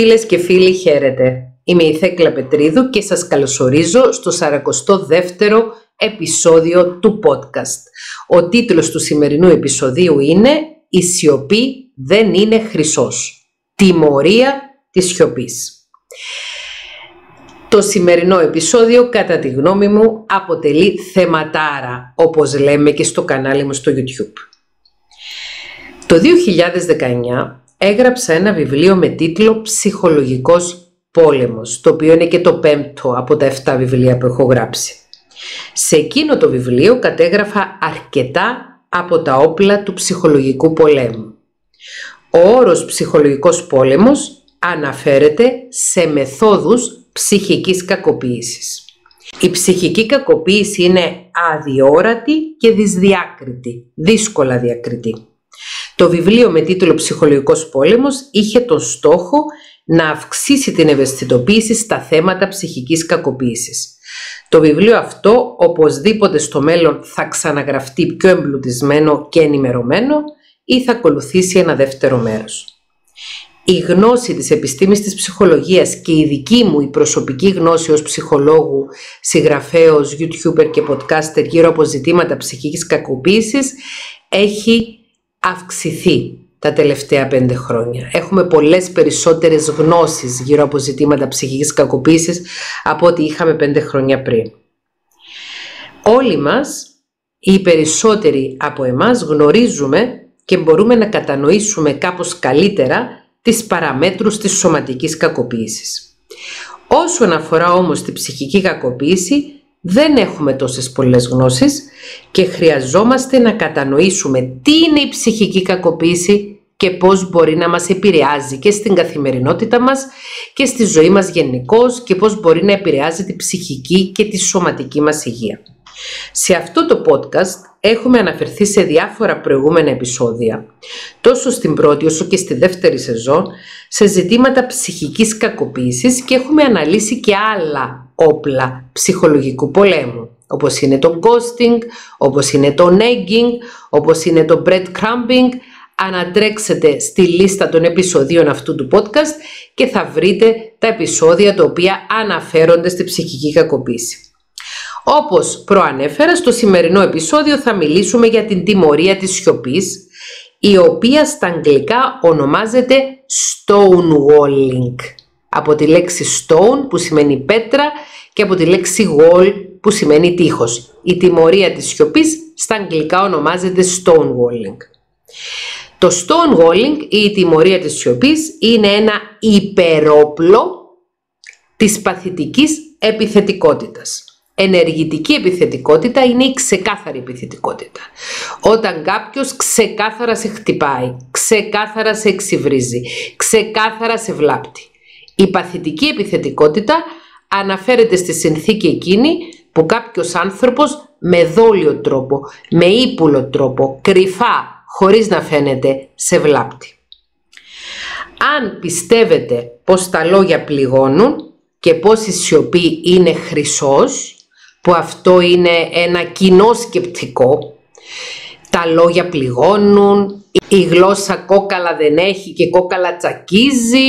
Φίλες και φίλοι χαίρετε. Είμαι η Θέκλα Πετρίδου και σας καλωσορίζω στο 42ο επεισόδιο του podcast. Ο τίτλος του σημερινού επεισοδίου είναι «Η σιωπή δεν είναι χρυσός. Τιμωρία της σιωπής». Το σημερινό επεισόδιο, κατά τη γνώμη μου, αποτελεί θεματάρα, όπως λέμε και στο κανάλι μου στο YouTube. Το 2019 έγραψα ένα βιβλίο με τίτλο «Ψυχολογικός πόλεμος», το οποίο είναι και το πέμπτο από τα 7 βιβλία που έχω γράψει. Σε εκείνο το βιβλίο κατέγραφα αρκετά από τα όπλα του ψυχολογικού πολέμου. Ο όρος ψυχολογικός πόλεμος αναφέρεται σε μεθόδους ψυχικής κακοποίησης. Η ψυχική κακοποίηση είναι αδιόρατη και δυσδιάκριτη, δύσκολα διακριτή. Το βιβλίο με τίτλο «Ψυχολογικός πόλεμος» είχε τον στόχο να αυξήσει την ευαισθητοποίηση στα θέματα ψυχικής κακοποίησης. Το βιβλίο αυτό οπωσδήποτε στο μέλλον θα ξαναγραφτεί πιο εμπλουτισμένο και ενημερωμένο ή θα ακολουθήσει ένα δεύτερο μέρος. Η γνώση της επιστήμης της ψυχολογίας και η δική μου η προσωπική γνώση ως ψυχολόγου, συγγραφέως, youtuber και podcaster γύρω από ζητήματα ψυχικής κακοποίησης έχει αυξηθεί τα τελευταία πέντε χρόνια. Έχουμε πολλές περισσότερες γνώσεις γύρω από ζητήματα ψυχικής κακοποίησης από ό,τι είχαμε πέντε χρόνια πριν. Όλοι μας, οι περισσότεροι από εμάς, γνωρίζουμε και μπορούμε να κατανοήσουμε κάπως καλύτερα τις παραμέτρους της σωματικής κακοποίησης. Όσον αφορά όμως την ψυχική κακοποίηση, δεν έχουμε τόσες πολλές γνώσεις και χρειαζόμαστε να κατανοήσουμε τι είναι η ψυχική κακοποίηση και πώς μπορεί να μας επηρεάζει και στην καθημερινότητα μας και στη ζωή μας γενικώς και πώς μπορεί να επηρεάζει τη ψυχική και τη σωματική μας υγεία. Σε αυτό το podcast έχουμε αναφερθεί σε διάφορα προηγούμενα επεισόδια, τόσο στην πρώτη όσο και στη δεύτερη σεζόν, σε ζητήματα ψυχικής κακοποίησης και έχουμε αναλύσει και άλλα όπλα ψυχολογικού πολέμου, όπως είναι το ghosting, όπως είναι το nagging, όπως είναι το breadcrumbing. Ανατρέξετε στη λίστα των επεισοδίων αυτού του podcast και θα βρείτε τα επεισόδια τα οποία αναφέρονται στη ψυχική κακοποίηση. Όπως προανέφερα, στο σημερινό επεισόδιο θα μιλήσουμε για την τιμωρία της σιωπής, η οποία στα αγγλικά ονομάζεται stonewalling από τη λέξη stone που σημαίνει πέτρα και από τη λέξη wall που σημαίνει τείχος. Η τιμωρία της σιωπής στα αγγλικά ονομάζεται stonewalling. Το stonewalling ή η τιμωρία της σιωπής είναι ένα υπερόπλο της παθητικής επιθετικότητας. Ενεργητική επιθετικότητα είναι η ξεκάθαρη επιθετικότητα. Όταν κάποιος ξεκάθαρα σε χτυπάει, ξεκάθαρα σε εξυβρίζει, ξεκάθαρα σε βλάπτει. Η παθητική επιθετικότητα αναφέρεται στη συνθήκη εκείνη που κάποιος άνθρωπος με δόλιο τρόπο, με ύπουλο τρόπο, κρυφά, χωρίς να φαίνεται, σε βλάπτει. Αν πιστεύετε πως τα λόγια πληγώνουν και πως η σιωπή είναι χρυσός, που αυτό είναι ένα κοινό σκεπτικό, τα λόγια πληγώνουν, η γλώσσα κόκαλα δεν έχει και κόκαλα τσακίζει,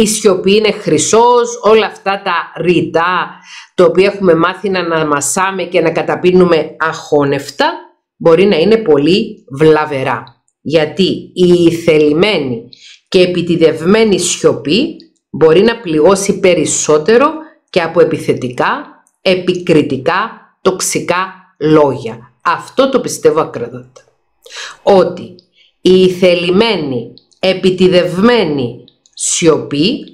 η σιωπή είναι χρυσός, όλα αυτά τα ρητά το οποία έχουμε μάθει να αναμασάμε και να καταπίνουμε αχώνευτα, μπορεί να είναι πολύ βλαβερά. Γιατί η θελημένη και επιτιδευμένη σιωπή μπορεί να πληγώσει περισσότερο και από επιθετικά, επικριτικά, τοξικά λόγια. Αυτό το πιστεύω ακραδότα. Ότι η θελημένη, επιτιδευμένη σιωπή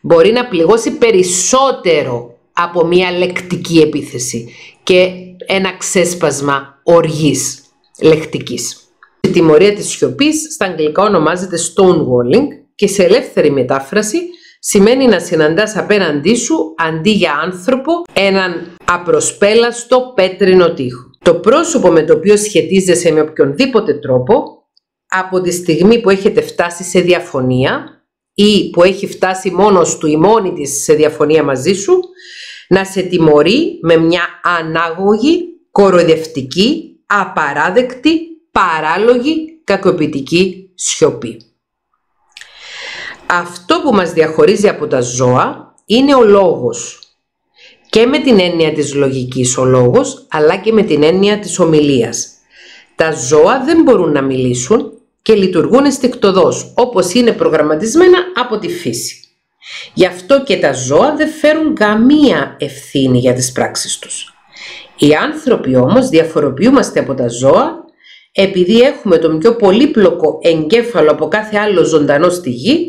μπορεί να πληγώσει περισσότερο από μια λεκτική επίθεση και ένα ξέσπασμα οργής λεκτικής. Η τιμωρία της σιωπής στα αγγλικά ονομάζεται stonewalling και σε ελεύθερη μετάφραση σημαίνει να συναντάς απέναντί σου αντί για άνθρωπο έναν απροσπέλαστο πέτρινο τοίχο. Το πρόσωπο με το οποίο σχετίζεσαι με οποιονδήποτε τρόπο από τη στιγμή που έχετε φτάσει σε διαφωνία ή που έχει φτάσει μόνος του ή μόνη της σε διαφωνία μαζί σου, να σε τιμωρεί με μια ανάγωγη, κοροϊδευτική, απαράδεκτη, παράλογη, κακοποιητική σιωπή. Αυτό που μας διαχωρίζει από τα ζώα είναι ο λόγος. Και με την έννοια της λογικής ο λόγος, αλλά και με την έννοια της ομιλίας. Τα ζώα δεν μπορούν να μιλήσουν, και λειτουργούν αισθηκτοδός, όπως είναι προγραμματισμένα από τη φύση. Γι' αυτό και τα ζώα δεν φέρουν καμία ευθύνη για τις πράξεις τους. Οι άνθρωποι όμως διαφοροποιούμαστε από τα ζώα επειδή έχουμε τον πιο πολύπλοκο εγκέφαλο από κάθε άλλο ζωντανό στη γη,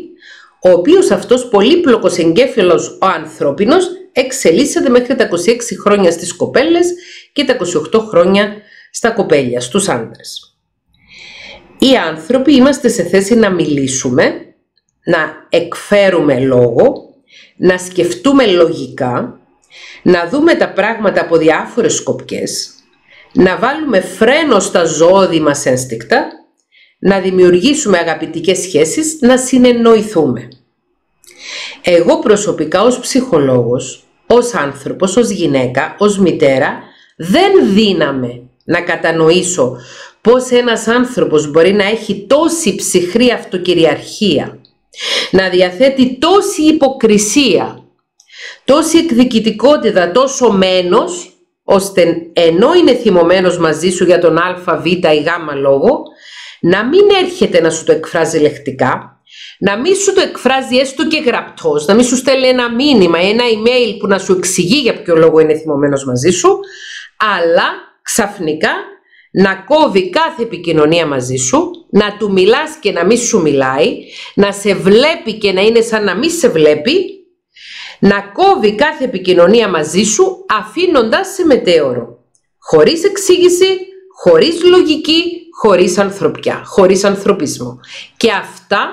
ο οποίος αυτός πολύπλοκος εγκέφαλος ο ανθρώπινος εξελίσσεται μέχρι τα 26 χρόνια στις κοπέλες και τα 28 χρόνια στα κοπέλια, στους άντρες οι άνθρωποι είμαστε σε θέση να μιλήσουμε, να εκφέρουμε λόγο, να σκεφτούμε λογικά, να δούμε τα πράγματα από διάφορες σκοπιές, να βάλουμε φρένο στα ζώδια μας ένστικτα, να δημιουργήσουμε αγαπητικές σχέσεις, να συνεννοηθούμε. Εγώ προσωπικά ως ψυχολόγος, ως άνθρωπος, ως γυναίκα, ως μητέρα, δεν δύναμε να κατανοήσω πώς ένας άνθρωπος μπορεί να έχει τόση ψυχρή αυτοκυριαρχία, να διαθέτει τόση υποκρισία, τόση εκδικητικότητα, τόσο μένος, ώστε ενώ είναι θυμωμένος μαζί σου για τον α, β ή γ λόγο, να μην έρχεται να σου το εκφράζει λεκτικά, να μην σου το εκφράζει έστω και γραπτός, να μην σου στέλνει ένα μήνυμα, ένα email που να σου εξηγεί για ποιο λόγο είναι θυμωμένος μαζί σου, αλλά ξαφνικά να κόβει κάθε επικοινωνία μαζί σου, να του μιλάς και να μη σου μιλάει, να σε βλέπει και να είναι σαν να μη σε βλέπει, να κόβει κάθε επικοινωνία μαζί σου αφήνοντας σε μετέωρο, χωρίς εξήγηση, χωρίς λογική, χωρίς ανθρωπιά, χωρίς ανθρωπισμό. Και αυτά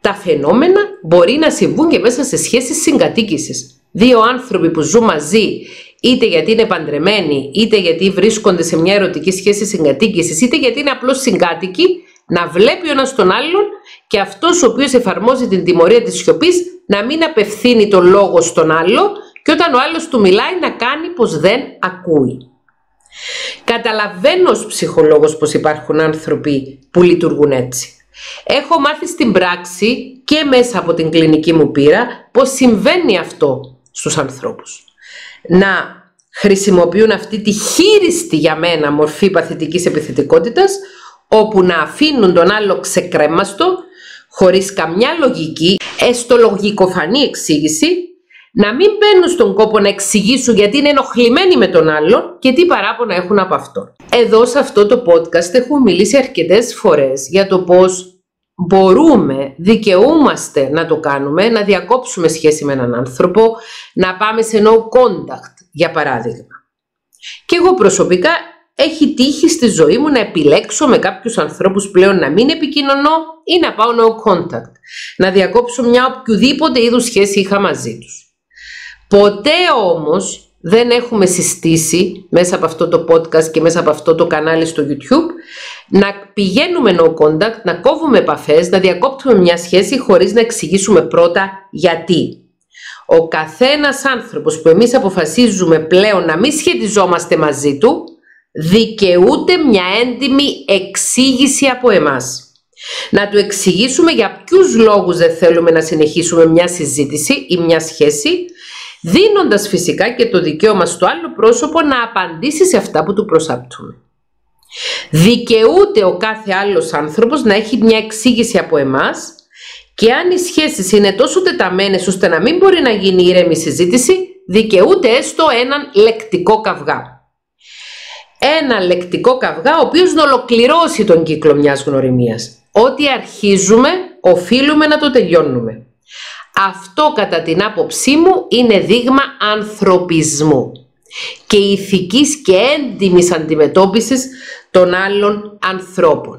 τα φαινόμενα μπορεί να συμβούν και μέσα σε σχέσεις συγκατοίκησης. Δύο άνθρωποι που ζουν μαζί είτε γιατί είναι παντρεμένοι, είτε γιατί βρίσκονται σε μια ερωτική σχέση συγκατοίκησης, είτε γιατί είναι απλώς συγκάτοικοι, να βλέπει ο ένας τον άλλον και αυτός ο οποίος εφαρμόζει την τιμωρία της σιωπής να μην απευθύνει τον λόγο στον άλλο και όταν ο άλλος του μιλάει να κάνει πως δεν ακούει. Καταλαβαίνω ως ψυχολόγος πως υπάρχουν άνθρωποι που λειτουργούν έτσι. Έχω μάθει στην πράξη και μέσα από την κλινική μου πείρα πως συμβαίνει αυτό στους ανθρώπους να χρησιμοποιούν αυτή τη χείριστη για μένα μορφή παθητικής επιθετικότητας, όπου να αφήνουν τον άλλο ξεκρέμαστο, χωρίς καμιά λογική, έστω λογικοφανή εξήγηση, να μην μπαίνουν στον κόπο να εξηγήσουν γιατί είναι ενοχλημένοι με τον άλλο και τι παράπονα έχουν από αυτό Εδώ σε αυτό το podcast έχουμε μιλήσει αρκετές φορές για το πώς μπορούμε, δικαιούμαστε να το κάνουμε, να διακόψουμε σχέση με έναν άνθρωπο, να πάμε σε no contact, για παράδειγμα. Και εγώ προσωπικά έχει τύχει στη ζωή μου να επιλέξω με κάποιους ανθρώπους πλέον να μην επικοινωνώ ή να πάω no contact, να διακόψω μια οποιοδήποτε είδους σχέση είχα μαζί τους. Ποτέ όμως δεν έχουμε συστήσει μέσα από αυτό το podcast και μέσα από αυτό το κανάλι στο YouTube να πηγαίνουμε no contact, να κόβουμε επαφές, να διακόπτουμε μια σχέση χωρίς να εξηγήσουμε πρώτα γιατί. Ο καθένας άνθρωπος που εμείς αποφασίζουμε πλέον να μην σχετιζόμαστε μαζί του, δικαιούται μια έντιμη εξήγηση από εμάς. Να του εξηγήσουμε για ποιους λόγους δεν θέλουμε να συνεχίσουμε μια συζήτηση ή μια σχέση, δίνοντας φυσικά και το δικαίωμα στο άλλο πρόσωπο να απαντήσει σε αυτά που του προσάπτουμε. Δικαιούται ο κάθε άλλος άνθρωπος να έχει μια εξήγηση από εμάς και αν οι σχέσεις είναι τόσο τεταμένες ώστε να μην μπορεί να γίνει ήρεμη συζήτηση, δικαιούται έστω έναν λεκτικό καυγά. Ένα λεκτικό καυγά ο οποίος να ολοκληρώσει τον κύκλο μιας γνωριμίας. Ό,τι αρχίζουμε, οφείλουμε να το τελειώνουμε. Αυτό κατά την άποψή μου είναι δείγμα ανθρωπισμού και ηθικής και έντιμης αντιμετώπισης των άλλων ανθρώπων.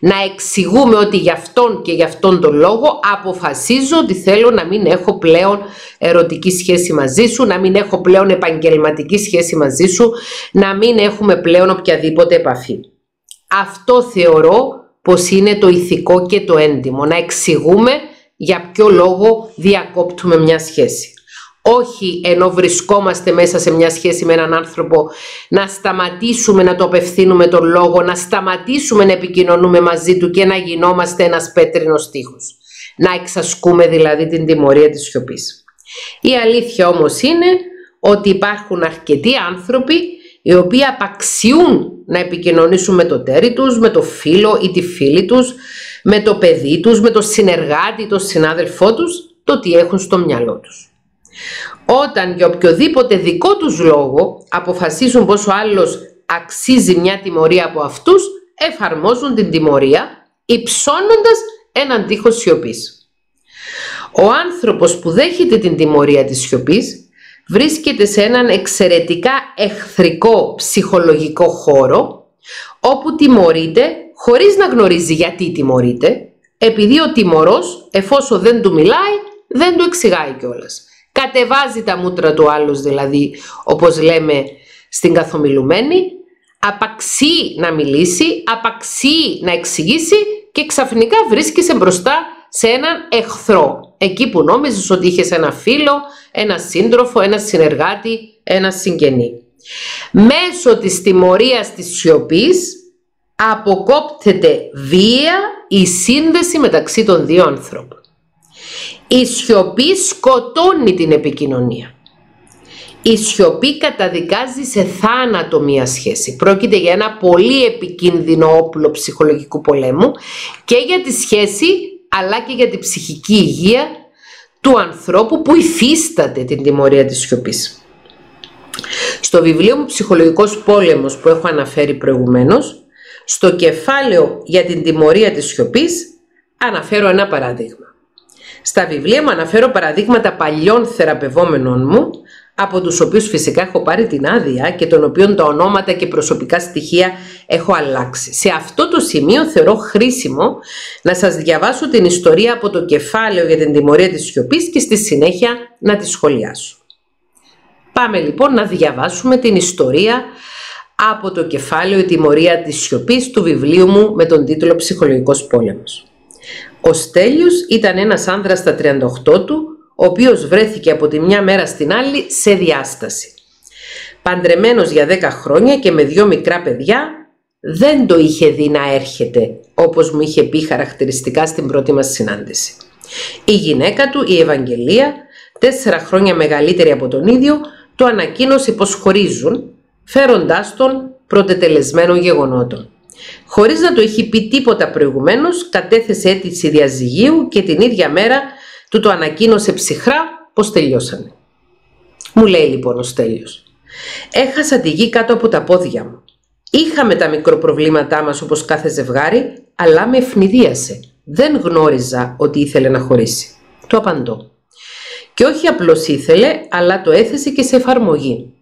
Να εξηγούμε ότι γι' αυτόν και γι' αυτόν τον λόγο αποφασίζω ότι θέλω να μην έχω πλέον ερωτική σχέση μαζί σου, να μην έχω πλέον επαγγελματική σχέση μαζί σου, να μην έχουμε πλέον οποιαδήποτε επαφή. Αυτό θεωρώ πως είναι το ηθικό και το έντιμο, να εξηγούμε για ποιο λόγο διακόπτουμε μια σχέση όχι ενώ βρισκόμαστε μέσα σε μια σχέση με έναν άνθρωπο, να σταματήσουμε να το απευθύνουμε τον λόγο, να σταματήσουμε να επικοινωνούμε μαζί του και να γινόμαστε ένας πέτρινος στίχος. Να εξασκούμε δηλαδή την τιμωρία της σιωπής. Η αλήθεια όμως είναι ότι υπάρχουν αρκετοί άνθρωποι οι οποίοι απαξιούν να επικοινωνήσουν με το τέρι τους, με το φίλο ή τη φίλη τους, με το παιδί τους, με το συνεργάτη, το συνάδελφό τους, το τι έχουν στο μυαλό τους. Όταν για οποιοδήποτε δικό τους λόγο αποφασίσουν πως ο άλλος αξίζει μια τιμωρία από αυτούς, εφαρμόζουν την τιμωρία υψώνοντας έναν τείχος σιωπής. Ο άνθρωπος που δέχεται την τιμωρία της σιωπής βρίσκεται σε έναν εξαιρετικά εχθρικό ψυχολογικό χώρο όπου τιμωρείται χωρίς να γνωρίζει γιατί τιμωρείται επειδή ο τιμωρός εφόσον δεν του μιλάει δεν του εξηγάει κιόλας κατεβάζει τα μούτρα του άλλους δηλαδή, όπως λέμε στην καθομιλουμένη, απαξεί να μιλήσει, απαξεί να εξηγήσει και ξαφνικά βρίσκεσαι μπροστά σε έναν εχθρό. Εκεί που νόμιζες ότι είχες ένα φίλο, ένα σύντροφο, ένα συνεργάτη, ένα συγγενή. Μέσω της τιμωρίας της σιωπής αποκόπτεται βία η σύνδεση μεταξύ των δύο άνθρωπων. Η σιωπή σκοτώνει την επικοινωνία. Η σιωπή καταδικάζει σε θάνατο μία σχέση. Πρόκειται για ένα πολύ επικίνδυνο όπλο ψυχολογικού πολέμου και για τη σχέση αλλά και για τη ψυχική υγεία του ανθρώπου που υφίσταται την τιμωρία της σιωπής. Στο βιβλίο μου «Ψυχολογικός πόλεμος» που έχω αναφέρει προηγουμένως, στο κεφάλαιο για την τιμωρία της σιωπής αναφέρω ένα παράδειγμα. Στα βιβλία μου αναφέρω παραδείγματα παλιών θεραπευόμενων μου, από τους οποίους φυσικά έχω πάρει την άδεια και των οποίων τα ονόματα και προσωπικά στοιχεία έχω αλλάξει. Σε αυτό το σημείο θεωρώ χρήσιμο να σας διαβάσω την ιστορία από το κεφάλαιο για την τιμωρία της σιωπής και στη συνέχεια να τη σχολιάσω. Πάμε λοιπόν να διαβάσουμε την ιστορία από το κεφάλαιο «Η τιμωρία της σιωπής του βιβλίου μου με τον τίτλο «Ψυχολογικός πόλεμος». Ο Στέλιος ήταν ένας άνδρας στα 38 του, ο οποίος βρέθηκε από τη μια μέρα στην άλλη σε διάσταση. Παντρεμένος για 10 χρόνια και με δυο μικρά παιδιά, δεν το είχε δει να έρχεται, όπως μου είχε πει χαρακτηριστικά στην πρώτη μας συνάντηση. Η γυναίκα του, η Ευαγγελία, τέσσερα χρόνια μεγαλύτερη από τον ίδιο, το ανακοίνωσε πως χωρίζουν, φέροντάς τον πρωτετελεσμένων γεγονότων. Χωρίς να το έχει πει τίποτα προηγουμένως, κατέθεσε αίτηση διαζυγίου και την ίδια μέρα του το ανακοίνωσε ψυχρά πως τελειώσανε. Μου λέει λοιπόν ο Στέλιος. Έχασα τη γη κάτω από τα πόδια μου. Είχαμε τα μικροπροβλήματά μας όπως κάθε ζευγάρι, αλλά με ευνηδίασε. Δεν γνώριζα ότι ήθελε να χωρίσει. Το απαντώ. Και όχι απλώς ήθελε, αλλά το έθεσε και σε εφαρμογή.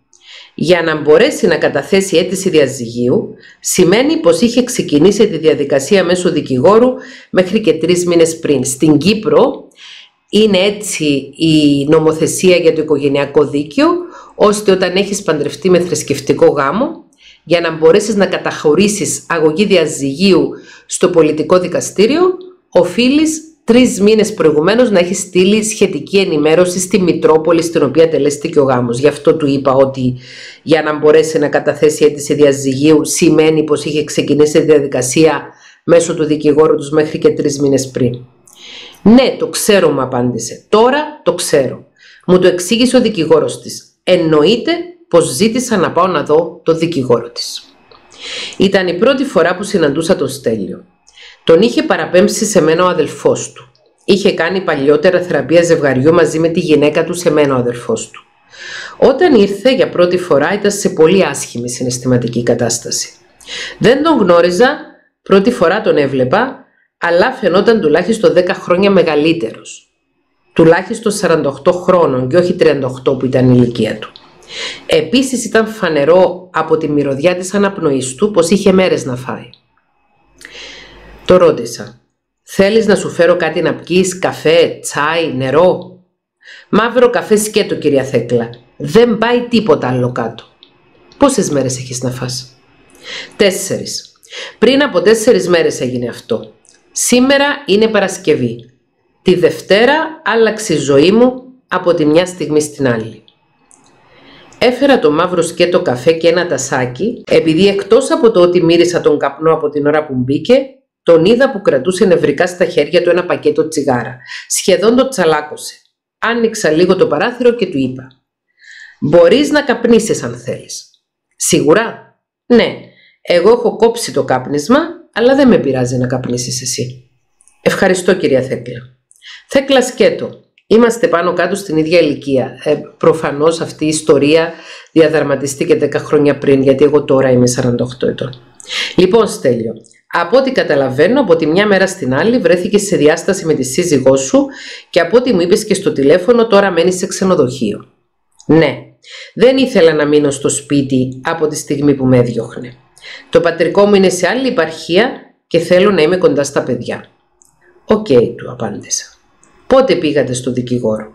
Για να μπορέσει να καταθέσει αίτηση διαζυγίου, σημαίνει πως είχε ξεκινήσει τη διαδικασία μέσω δικηγόρου μέχρι και τρεις μήνες πριν. Στην Κύπρο είναι έτσι η νομοθεσία για το οικογενειακό δίκαιο, ώστε όταν έχεις παντρευτεί με θρησκευτικό γάμο, για να μπορέσεις να καταχωρήσεις αγωγή διαζυγίου στο πολιτικό δικαστήριο, οφείλεις τρεις μήνες προηγουμένως να έχεις στείλει σχετική ενημέρωση στη Μητρόπολη στην οποία τελέστηκε ο γάμος. Γι' αυτό του είπα ότι για να μπορέσει να καταθέσει αίτηση διαζυγίου σημαίνει πως είχε ξεκινήσει διαδικασία μέσω του δικηγόρου τους μέχρι και τρεις μήνες πριν. Ναι, το ξέρω, μου απάντησε. Τώρα το ξέρω. Μου το εξήγησε ο δικηγόρος της. Εννοείται πως ζήτησα να πάω να δω το δικηγόρο της. Ήταν η πρώτη φορά που συναντούσα τον Στέλιο. Τον είχε παραπέμψει σε μένα ο αδελφός του. Είχε κάνει παλιότερα θεραπεία ζευγαριού μαζί με τη γυναίκα του σε μένα ο αδελφός του. Όταν ήρθε για πρώτη φορά ήταν σε πολύ άσχημη συναισθηματική κατάσταση. Δεν τον γνώριζα, πρώτη φορά τον έβλεπα, αλλά φαινόταν τουλάχιστον 10 χρόνια μεγαλύτερος. Τουλάχιστον 48 χρόνων και όχι 38 που ήταν η ηλικία του. Επίσης ήταν φανερό από τη μυρωδιά της αναπνοής του πως είχε μέρες να φάει. Το ρώτησα. «Θέλεις να σου φέρω κάτι να πιείς, καφέ, τσάι, νερό» «Μαύρο καφέ σκέτο, κυρία Θέκλα. Δεν πάει τίποτα άλλο κάτω». «Πόσες μέρες έχεις να φας» «Τέσσερις. Πριν από τέσσερις μέρες έγινε αυτό. Σήμερα είναι Παρασκευή. Τη Δευτέρα άλλαξε η ζωή μου από τη μια στιγμή στην άλλη. Έφερα το μαύρο σκέτο καφέ και ένα τασάκι, επειδή εκτός από το ότι μύρισα τον καπνό από την ώρα που μπήκε, τον είδα που κρατούσε νευρικά στα χέρια του ένα πακέτο τσιγάρα. Σχεδόν το τσαλάκωσε. Άνοιξα λίγο το παράθυρο και του είπα. «Μπορείς να καπνίσεις αν θέλεις». «Σίγουρα». «Ναι, εγώ έχω κόψει το κάπνισμα, αλλά δεν με πειράζει να καπνίσεις εσύ». «Ευχαριστώ κυρία Θέκλα». «Θέκλα σκέτο». Είμαστε πάνω κάτω στην ίδια ηλικία. Ε, προφανώς αυτή η ιστορία διαδραματιστήκε 10 χρόνια πριν, γιατί εγώ τώρα είμαι 48 ετών. Λοιπόν, Στέλιο, από ό,τι καταλαβαίνω, από τη μια μέρα στην άλλη βρέθηκε σε διάσταση με τη σύζυγό σου και από ό,τι μου είπες και στο τηλέφωνο τώρα μένεις σε ξενοδοχείο. Ναι, δεν ήθελα να μείνω στο σπίτι από τη στιγμή που με έδιωχνε. Το πατρικό μου είναι σε άλλη υπαρχία και θέλω να είμαι κοντά στα παιδιά. «Οκ», του απάντησα. «Πότε πήγατε στο δικηγόρο»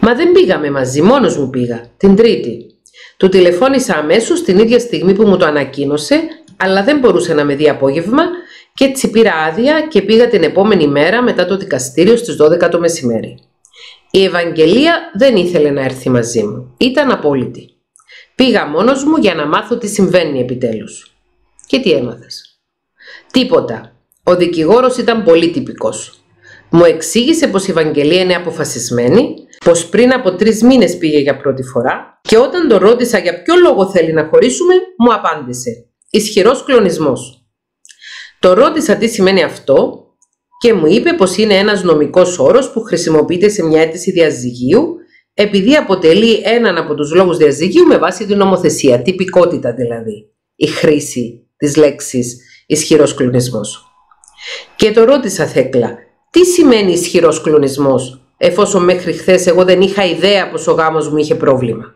«Μα δεν πήγαμε μαζί, μόνος μου πήγα, την Τρίτη». Του τηλεφώνησα αμέσως την ίδια στιγμή που μου το ανακοίνωσε αλλά δεν μπορούσε να με δει απόγευμα και έτσι πήρα άδεια και πήγα την επόμενη μέρα μετά το δικαστήριο στις 12 το μεσημέρι. Η Ευαγγελία δεν ήθελε να έρθει μαζί μου. Ήταν απόλυτη. Πήγα μόνος μου για να μάθω τι συμβαίνει επιτέλους. Και τι έμαθες. Τίποτα. Ο δικηγόρος ήταν πολύ τυπικός. Μου εξήγησε πως η Ευαγγελία είναι αποφασισμένη, πως πριν από τρεις μήνες πήγε για πρώτη φορά και όταν τον ρώτησα για ποιο λόγο θέλει να χωρίσουμε, μου απάντησε ισχυρός κλονισμός. Το ρώτησα τι σημαίνει αυτό και μου είπε πως είναι ένας νομικός όρος που χρησιμοποιείται σε μια αίτηση διαζυγίου επειδή αποτελεί έναν από τους λόγους διαζυγίου με βάση την νομοθεσία, τυπικότητα δηλαδή, η χρήση της λέξης ισχυρός κλονισμός. Και το ρώτησα Θέκλα, τι σημαίνει ισχυρός κλονισμός εφόσον μέχρι χθες εγώ δεν είχα ιδέα πως ο γάμος μου είχε πρόβλημα.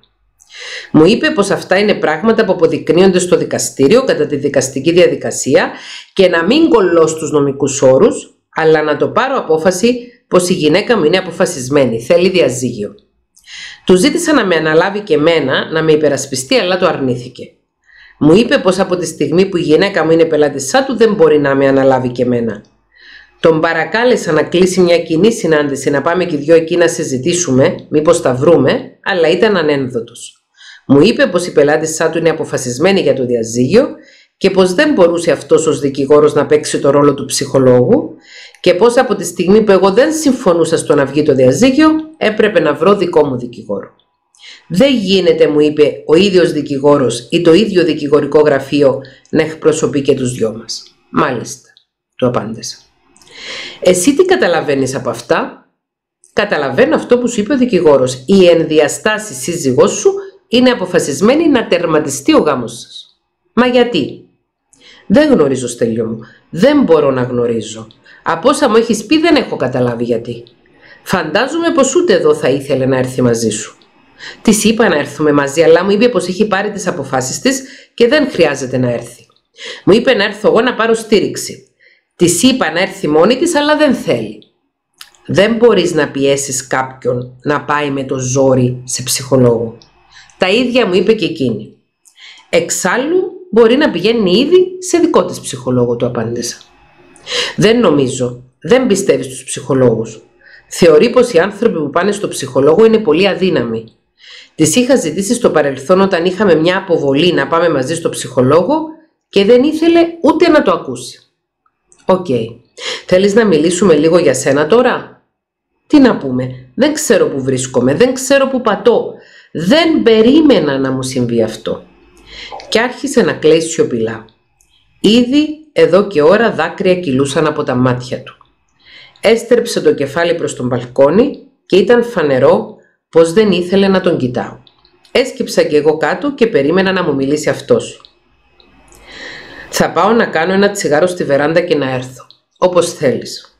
Μου είπε πως αυτά είναι πράγματα που αποδεικνύονται στο δικαστήριο κατά τη δικαστική διαδικασία και να μην κολλώ στους νομικούς όρους, αλλά να το πάρω απόφαση πως η γυναίκα μου είναι αποφασισμένη, θέλει διαζύγιο. Του ζήτησα να με αναλάβει και μένα να με υπερασπιστεί, αλλά το αρνήθηκε. Μου είπε πως από τη στιγμή που η γυναίκα μου είναι πελάτησά του δεν μπορεί να με αναλάβει και μένα. Τον παρακάλεσα να κλείσει μια κοινή συνάντηση να πάμε και οι δυο εκεί να συζητήσουμε, μήπως τα βρούμε, αλλά ήταν ανένδοτος. Μου είπε πως η πελάτη του είναι αποφασισμένη για το διαζύγιο και πως δεν μπορούσε αυτός ως δικηγόρος να παίξει το ρόλο του ψυχολόγου και πως από τη στιγμή που εγώ δεν συμφωνούσα στο να βγει το διαζύγιο έπρεπε να βρω δικό μου δικηγόρο. Δεν γίνεται, μου είπε, ο ίδιος δικηγόρος ή το ίδιο δικηγορικό γραφείο να εκπροσωπεί και τους δυο μας. Μάλιστα, του απάντησα. Εσύ τι καταλαβαίνεις από αυτά? Καταλαβαίνω αυτό που σου είπε ο δικηγόρος, η ενδιαστάση σύζυγός σου είναι αποφασισμένη να τερματιστεί ο γάμος σας. Μα γιατί. Δεν γνωρίζω Στέλιο μου. Δεν μπορώ να γνωρίζω. Από όσα μου έχεις πει δεν έχω καταλάβει γιατί. Φαντάζομαι πως ούτε εδώ θα ήθελε να έρθει μαζί σου. Της είπα να έρθουμε μαζί, αλλά μου είπε πως έχει πάρει τις αποφάσεις της και δεν χρειάζεται να έρθει. Μου είπε να έρθω εγώ να πάρω στήριξη. Της είπα να έρθει μόνη της, αλλά δεν θέλει. Δεν μπορείς να πιέσεις κάποιον να πάει με το ζόρι σε ψυχολόγο. Τα ίδια μου είπε και εκείνη. Εξάλλου μπορεί να πηγαίνει ήδη σε δικό της ψυχολόγο, το απάντησα. Δεν νομίζω, δεν πιστεύει στους ψυχολόγους. Θεωρεί πως οι άνθρωποι που πάνε στο ψυχολόγο είναι πολύ αδύναμοι. Τη είχα ζητήσει στο παρελθόν όταν είχαμε μια αποβολή να πάμε μαζί στο ψυχολόγο και δεν ήθελε ούτε να το ακούσει. Οκ. Okay. Θέλεις να μιλήσουμε λίγο για σένα τώρα? Τι να πούμε, δεν ξέρω που βρίσκομαι, δεν ξέρω που πατώ, δεν περίμενα να μου συμβεί αυτό. Και άρχισε να κλαίει σιωπηλά. Ήδη εδώ και ώρα δάκρυα κυλούσαν από τα μάτια του. Έστρεψε το κεφάλι προς τον μπαλκόνι και ήταν φανερό πως δεν ήθελε να τον κοιτάω. Έσκυψα και εγώ κάτω και περίμενα να μου μιλήσει αυτός. «Θα πάω να κάνω ένα τσιγάρο στη βεράντα και να έρθω, όπως θέλεις».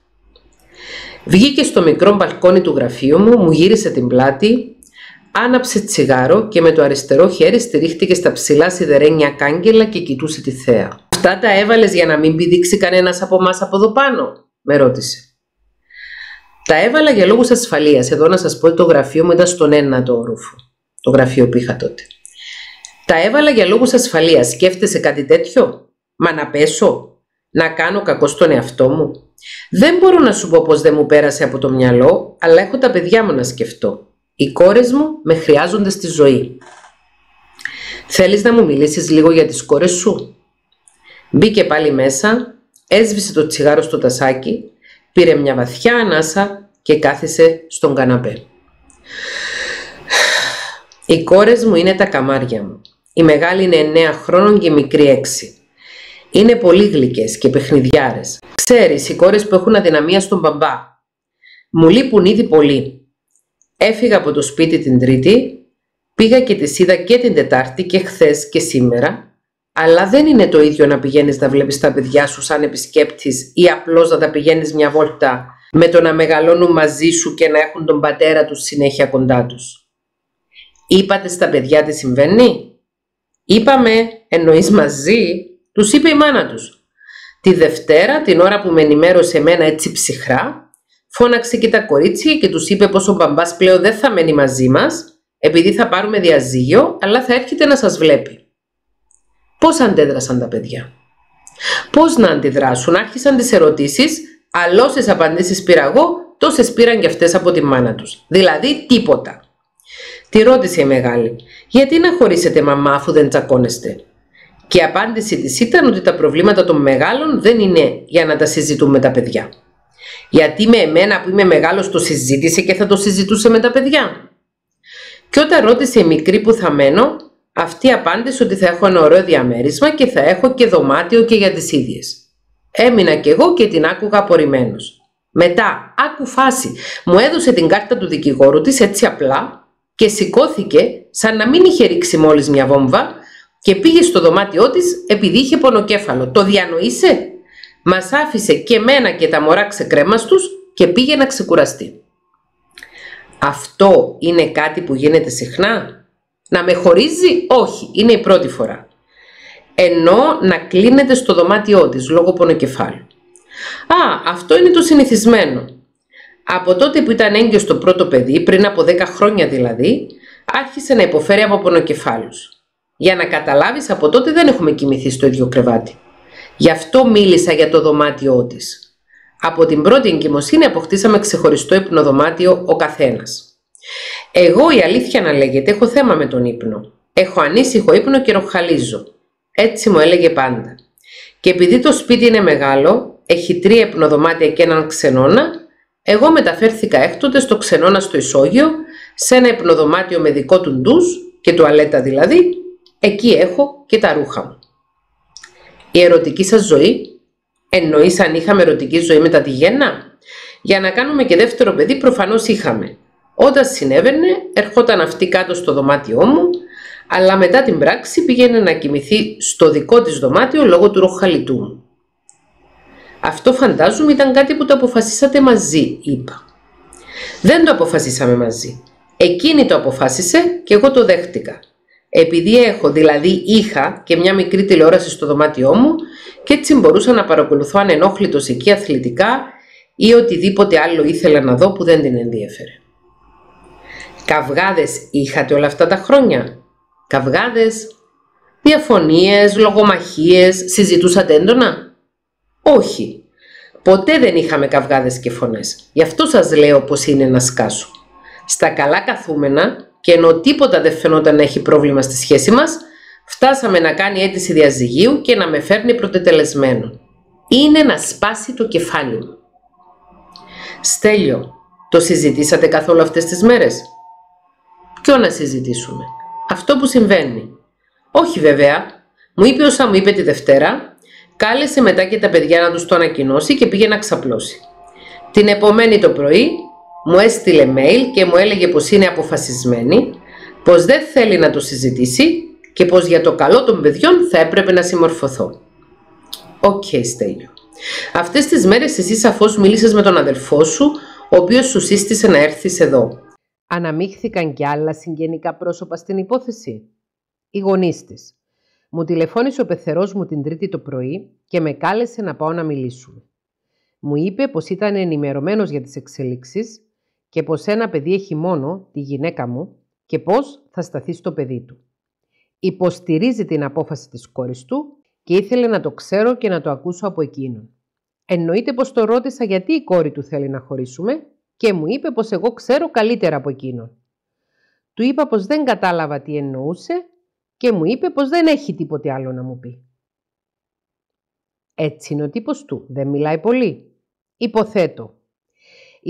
Βγήκε στο μικρό μπαλκόνι του γραφείου μου, μου γύρισε την πλάτη Άναψε τσιγάρο και με το αριστερό χέρι στηρίχτηκε στα ψηλά σιδερένια κάγκελα και κοιτούσε τη θέα. Αυτά τα έβαλες για να μην πηδήξει κανένας από εμάς από εδώ πάνω, με ρώτησε. Τα έβαλα για λόγους ασφαλείας» Εδώ να σας πω το γραφείο μου ήταν στον ένατο όροφο. Το γραφείο που είχα τότε. Τα έβαλα για λόγους ασφαλείας, Σκέφτεσαι κάτι τέτοιο. Μα να πέσω. Να κάνω κακό στον εαυτό μου. Δεν μπορώ να σου πω πως δεν μου πέρασε από το μυαλό, αλλά έχω τα παιδιά μου να σκεφτώ. Οι κόρες μου με χρειάζονται στη ζωή. Θέλεις να μου μιλήσεις λίγο για τις κόρες σου. Μπήκε πάλι μέσα, έσβησε το τσιγάρο στο τασάκι, πήρε μια βαθιά ανάσα και κάθισε στον καναπέ. Οι κόρες μου είναι τα καμάρια μου. Η μεγάλη είναι 9 χρόνων και η μικρή 6. Είναι πολύ γλυκές και παιχνιδιάρες. Ξέρεις, οι κόρες που έχουν αδυναμία στον μπαμπά. Μου λείπουν ήδη πολύ. Έφυγα από το σπίτι την Τρίτη, πήγα και τη είδα και την Τετάρτη και χθες και σήμερα, αλλά δεν είναι το ίδιο να πηγαίνεις να βλέπεις τα παιδιά σου σαν επισκέπτης ή απλώς να τα πηγαίνεις μια βόλτα με το να μεγαλώνουν μαζί σου και να έχουν τον πατέρα τους συνέχεια κοντά τους. Είπατε στα παιδιά τι συμβαίνει? Είπαμε, εννοείς μαζί, τους είπε η μάνα τους. Τη Δευτέρα, την ώρα που με ενημέρωσε εμένα έτσι ψυχρά, Φώναξε και τα κορίτσια και τους είπε πως ο μπαμπάς πλέον δεν θα μένει μαζί μας, επειδή θα πάρουμε διαζύγιο, αλλά θα έρχεται να σας βλέπει. Πώς αντέδρασαν τα παιδιά. Πώς να αντιδράσουν, άρχισαν τις ερωτήσεις, αλλά τι απαντήσεις πήρα εγώ, τόσες πήραν και αυτές από τη μάνα τους. Δηλαδή τίποτα. Τη ρώτησε η μεγάλη, γιατί να χωρίσετε μαμά αφού δεν τσακώνεστε. Και η απάντηση της ήταν ότι τα προβλήματα των μεγάλων δεν είναι για να τα συζητούμε τα παιδιά. Γιατί με εμένα που είμαι μεγάλος το συζήτησε και θα το συζητούσε με τα παιδιά. Και όταν ρώτησε η μικρή που θα μένω, αυτή απάντησε ότι θα έχω ένα ωραίο διαμέρισμα και θα έχω και δωμάτιο και για τις ίδιες. Έμεινα κι εγώ και την άκουγα απορριμμένος. Μετά, άκου φάση, μου έδωσε την κάρτα του δικηγόρου της έτσι απλά και σηκώθηκε σαν να μην είχε ρίξει μόλις μια βόμβα και πήγε στο δωμάτιό της επειδή είχε πονοκέφαλο. Το διανοείσαι? Μας άφησε και μένα και τα μωρά ξεκρέμαστους και πήγε να ξεκουραστεί. Αυτό είναι κάτι που γίνεται συχνά. Να με χωρίζει, όχι, είναι η πρώτη φορά. Ενώ να κλείνεται στο δωμάτιό της λόγω πονοκεφάλου. Α, αυτό είναι το συνηθισμένο. Από τότε που ήταν έγκυος το πρώτο παιδί, πριν από 10 χρόνια δηλαδή, άρχισε να υποφέρει από πονοκεφάλους. Για να καταλάβεις, από τότε δεν έχουμε κοιμηθεί στο ίδιο κρεβάτι. Γι' αυτό μίλησα για το δωμάτιό της. Από την πρώτη εγκυμοσύνη αποκτήσαμε ξεχωριστό υπνοδωμάτιο ο καθένας. Εγώ η αλήθεια να λέγεται έχω θέμα με τον ύπνο. Έχω ανήσυχο ύπνο και ροχαλίζω. Έτσι μου έλεγε πάντα. Και επειδή το σπίτι είναι μεγάλο, έχει τρία υπνοδωμάτια και έναν ξενώνα, εγώ μεταφέρθηκα έκτοτε στο ξενώνα στο ισόγειο, σε ένα υπνοδωμάτιο με δικό του ντους και τουαλέτα δηλαδή, εκεί έχω και τα ρούχα μου η ερωτική σας ζωή, εννοείς αν είχαμε ερωτική ζωή μετά τη γέννα. Για να κάνουμε και δεύτερο παιδί προφανώς είχαμε. Όταν συνέβαινε, ερχόταν αυτή κάτω στο δωμάτιό μου, αλλά μετά την πράξη πήγαινε να κοιμηθεί στο δικό της δωμάτιο λόγω του ροχαλιτού μου. Αυτό φαντάζομαι ήταν κάτι που το αποφασίσατε μαζί, είπα. Δεν το αποφασίσαμε μαζί. Εκείνη το αποφάσισε και εγώ το δέχτηκα. Επειδή έχω δηλαδή είχα και μια μικρή τηλεόραση στο δωμάτιό μου και έτσι μπορούσα να παρακολουθώ ανενόχλητος εκεί αθλητικά ή οτιδήποτε άλλο ήθελα να δω που δεν την ενδιέφερε. Καυγάδες είχατε όλα αυτά τα χρόνια. Καυγάδες, διαφωνίες, λογομαχίες, συζητούσατε έντονα. Όχι. Ποτέ δεν είχαμε καυγάδες και φωνές. Γι' αυτό σας λέω πως είναι να σκάσω. Στα καλά καθούμενα και ενώ τίποτα δεν φαινόταν να έχει πρόβλημα στη σχέση μας, φτάσαμε να κάνει αίτηση διαζυγίου και να με φέρνει πρωτετελεσμένο. Είναι να σπάσει το κεφάλι μου. Στέλιο, το συζητήσατε καθόλου αυτές τις μέρες. Ποιο να συζητήσουμε. Αυτό που συμβαίνει. Όχι βέβαια. Μου είπε όσα μου είπε τη Δευτέρα, κάλεσε μετά και τα παιδιά να τους το ανακοινώσει και πήγε να ξαπλώσει. Την επομένη το πρωί μου έστειλε mail και μου έλεγε πως είναι αποφασισμένη, πως δεν θέλει να το συζητήσει και πως για το καλό των παιδιών θα έπρεπε να συμμορφωθώ. Οκ, okay, Στέλιο. Αυτές τις μέρες εσύ σαφώς μίλησες με τον αδελφό σου, ο οποίος σου σύστησε να έρθεις εδώ. Αναμίχθηκαν κι άλλα συγγενικά πρόσωπα στην υπόθεση. Οι γονείς της. Μου τηλεφώνησε ο πεθερός μου την Τρίτη το πρωί και με κάλεσε να πάω να μιλήσουμε. Μου είπε πως ήταν ενημερωμένος για τις εξελίξεις και πως ένα παιδί έχει μόνο τη γυναίκα μου και πως θα σταθεί στο παιδί του. Υποστηρίζει την απόφαση της κόρης του και ήθελε να το ξέρω και να το ακούσω από εκείνον. Εννοείται πως το ρώτησα γιατί η κόρη του θέλει να χωρίσουμε και μου είπε πως εγώ ξέρω καλύτερα από εκείνον. Του είπα πως δεν κατάλαβα τι εννοούσε και μου είπε πως δεν έχει τίποτε άλλο να μου πει. Έτσι είναι ο τύπος του, δεν μιλάει πολύ. Υποθέτω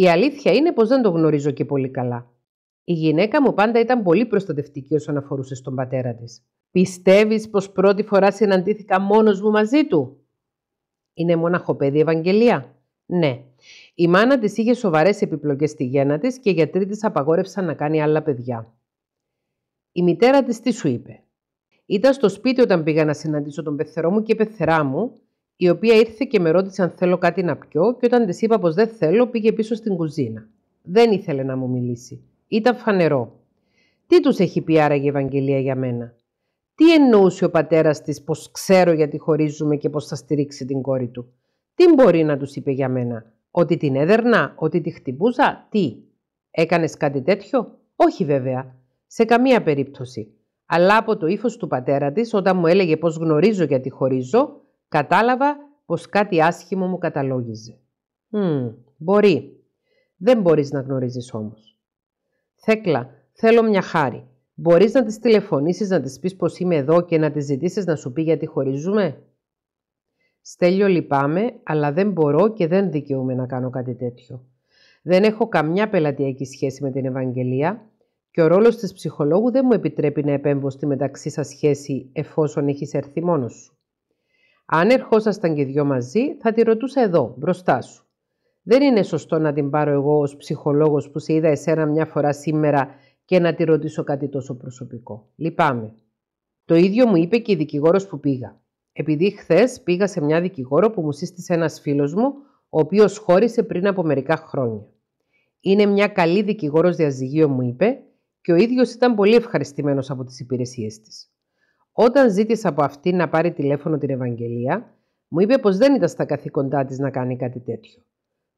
η αλήθεια είναι πως δεν το γνωρίζω και πολύ καλά. Η γυναίκα μου πάντα ήταν πολύ προστατευτική όσον αφορούσε στον πατέρα της. «Πιστεύεις πως πρώτη φορά συναντήθηκα μόνος μου μαζί του» «Είναι μοναχοπέδι Ευαγγελία» «Ναι». Η μάνα της είχε σοβαρές επιπλοκές στη γέννα της και οι γιατροί της απαγόρευσαν να κάνει άλλα παιδιά. Η μητέρα της τι σου είπε. Ήταν στο σπίτι όταν πήγα να συναντήσω τον πεθερό μου και πεθερά μου η οποία ήρθε και με ρώτησε αν θέλω κάτι να πιω και όταν της είπα πως δεν θέλω πήγε πίσω στην κουζίνα. Δεν ήθελε να μου μιλήσει. Ήταν φανερό. Τι τους έχει πει άραγε η Ευαγγελία για μένα. Τι εννοούσε ο πατέρας της πως ξέρω γιατί χωρίζουμε και πως θα στηρίξει την κόρη του. Τι μπορεί να τους είπε για μένα. Ότι την έδερνα, ότι τη χτυπούσα, τι. Έκανες κάτι τέτοιο. Όχι βέβαια. Σε καμία περίπτωση. Αλλά από το ύφος του πατέρα της όταν μου έλεγε πως γνωρίζω γιατί χωρίζω Κατάλαβα πως κάτι άσχημο μου καταλόγιζε. «Μμ, μπορεί. Δεν μπορείς να γνωρίζεις όμως». «Θέκλα, θέλω μια χάρη. Μπορείς να της τηλεφωνήσεις, να της πεις πως είμαι εδώ και να της ζητήσεις να σου πει γιατί χωρίζουμε». «Στέλιο λυπάμαι, αλλά δεν μπορώ και δεν δικαιούμαι να κάνω κάτι τέτοιο. Δεν έχω καμιά πελατειακή σχέση με την Ευαγγελία και ο ρόλος της ψυχολόγου δεν μου επιτρέπει να επέμβω στη μεταξύ σας σχέση εφόσον έχεις έρθει μόνος σου. Αν ερχόσασταν και δυο μαζί, θα τη ρωτούσα εδώ, μπροστά σου. Δεν είναι σωστό να την πάρω εγώ ως ψυχολόγος που σε είδα εσένα μια φορά σήμερα και να τη ρωτήσω κάτι τόσο προσωπικό. Λυπάμαι. Το ίδιο μου είπε και η δικηγόρος που πήγα. Επειδή χθες πήγα σε μια δικηγόρο που μου σύστησε ένας φίλος μου, ο οποίος χώρισε πριν από μερικά χρόνια. Είναι μια καλή δικηγόρος διαζυγίου, μου είπε, και ο ίδιος ήταν πολύ ευχαριστημένος από τις υπηρεσίες της. Όταν ζήτησα από αυτή να πάρει τηλέφωνο την Ευαγγελία, μου είπε πως δεν ήταν στα καθήκοντά της να κάνει κάτι τέτοιο.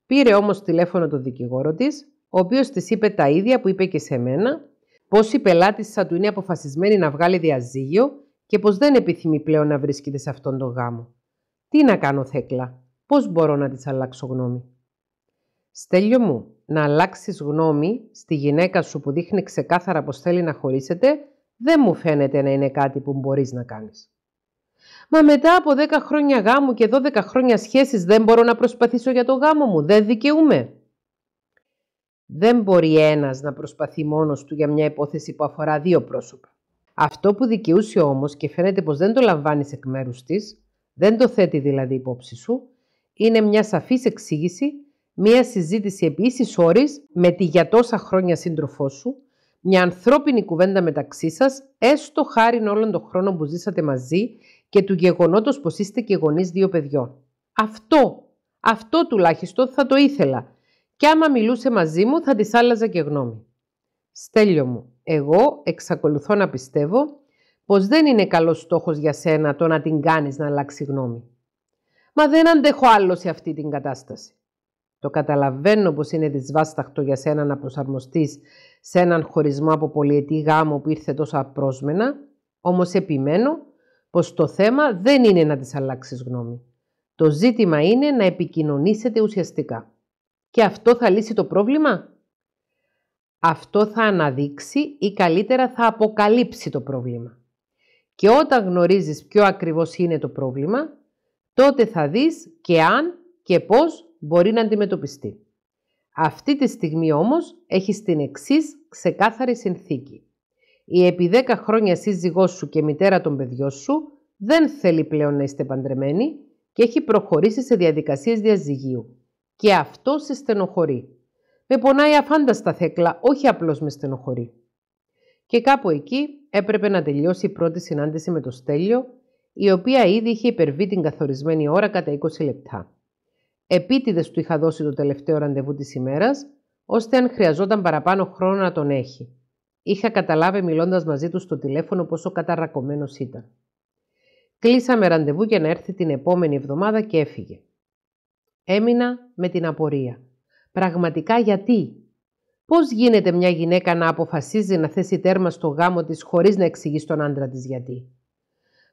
Πήρε όμως τηλέφωνο τον δικηγόρο της, ο οποίος της είπε τα ίδια που είπε και σε μένα, πως η πελάτησσα του είναι αποφασισμένη να βγάλει διαζύγιο και πως δεν επιθυμεί πλέον να βρίσκεται σε αυτόν τον γάμο. Τι να κάνω Θέκλα, πώς μπορώ να της αλλάξω γνώμη. Στέλιο μου, να αλλάξεις γνώμη στη γυναίκα σου που δείχνει ξεκάθαρα πως θέλει να χωρίσετε, δεν μου φαίνεται να είναι κάτι που μπορείς να κάνεις. Μα μετά από 10 χρόνια γάμου και 12 χρόνια σχέσεις δεν μπορώ να προσπαθήσω για το γάμο μου, δεν δικαιούμαι. Δεν μπορεί ένας να προσπαθεί μόνος του για μια υπόθεση που αφορά δύο πρόσωπα. Αυτό που δικαιούσε όμως και φαίνεται πως δεν το λαμβάνεις εκ μέρους της, δεν το θέτει δηλαδή υπόψη σου, είναι μια σαφής εξήγηση, μια συζήτηση επίσης όρης με τη για τόσα χρόνια σύντροφός σου, μια ανθρώπινη κουβέντα μεταξύ σας, έστω χάρη όλων των χρόνων που ζήσατε μαζί και του γεγονότος πως είστε και γονείς δύο παιδιών. Αυτό, αυτό τουλάχιστον θα το ήθελα. και άμα μιλούσε μαζί μου θα της άλλαζα και γνώμη. Στέλιο μου, εγώ εξακολουθώ να πιστεύω πως δεν είναι καλός στόχος για σένα το να την κάνεις να αλλάξει γνώμη. Μα δεν αντέχω άλλο σε αυτή την κατάσταση. Το καταλαβαίνω πως είναι δυσβάσταχτο για σένα να προσαρμοστείς σε έναν χωρισμό από πολιετή γάμο που ήρθε τόσο απρόσμενα, όμως επιμένω πως το θέμα δεν είναι να της αλλάξεις γνώμη. Το ζήτημα είναι να επικοινωνήσετε ουσιαστικά. Και αυτό θα λύσει το πρόβλημα? Αυτό θα αναδείξει ή καλύτερα θα αποκαλύψει το πρόβλημα. Και όταν γνωρίζεις ποιο ακριβώς είναι το πρόβλημα, τότε θα δεις και αν και πώς μπορεί να αντιμετωπιστεί. Αυτή τη στιγμή όμως έχει την εξής ξεκάθαρη συνθήκη. Η επί 10 χρόνια σύζυγός σου και μητέρα των παιδιών σου δεν θέλει πλέον να είστε παντρεμένοι και έχει προχωρήσει σε διαδικασίες διαζυγίου. Και αυτό σε στενοχωρεί. Με πονάει αφάνταστα θέκλα, όχι απλώς με στενοχωρεί. Και κάπου εκεί έπρεπε να τελειώσει η πρώτη συνάντηση με το Στέλιο, η οποία ήδη είχε υπερβεί την καθορισμένη ώρα κατά 20 λεπτά. Επίτηδες του είχα δώσει το τελευταίο ραντεβού της ημέρας, ώστε αν χρειαζόταν παραπάνω χρόνο να τον έχει. Είχα καταλάβει μιλώντας μαζί του στο τηλέφωνο πόσο καταρακωμένος ήταν. Κλείσαμε ραντεβού για να έρθει την επόμενη εβδομάδα και έφυγε. Έμεινα με την απορία. Πραγματικά γιατί. Πώς γίνεται μια γυναίκα να αποφασίζει να θέσει τέρμα στο γάμο της χωρίς να εξηγεί στον άντρα της γιατί.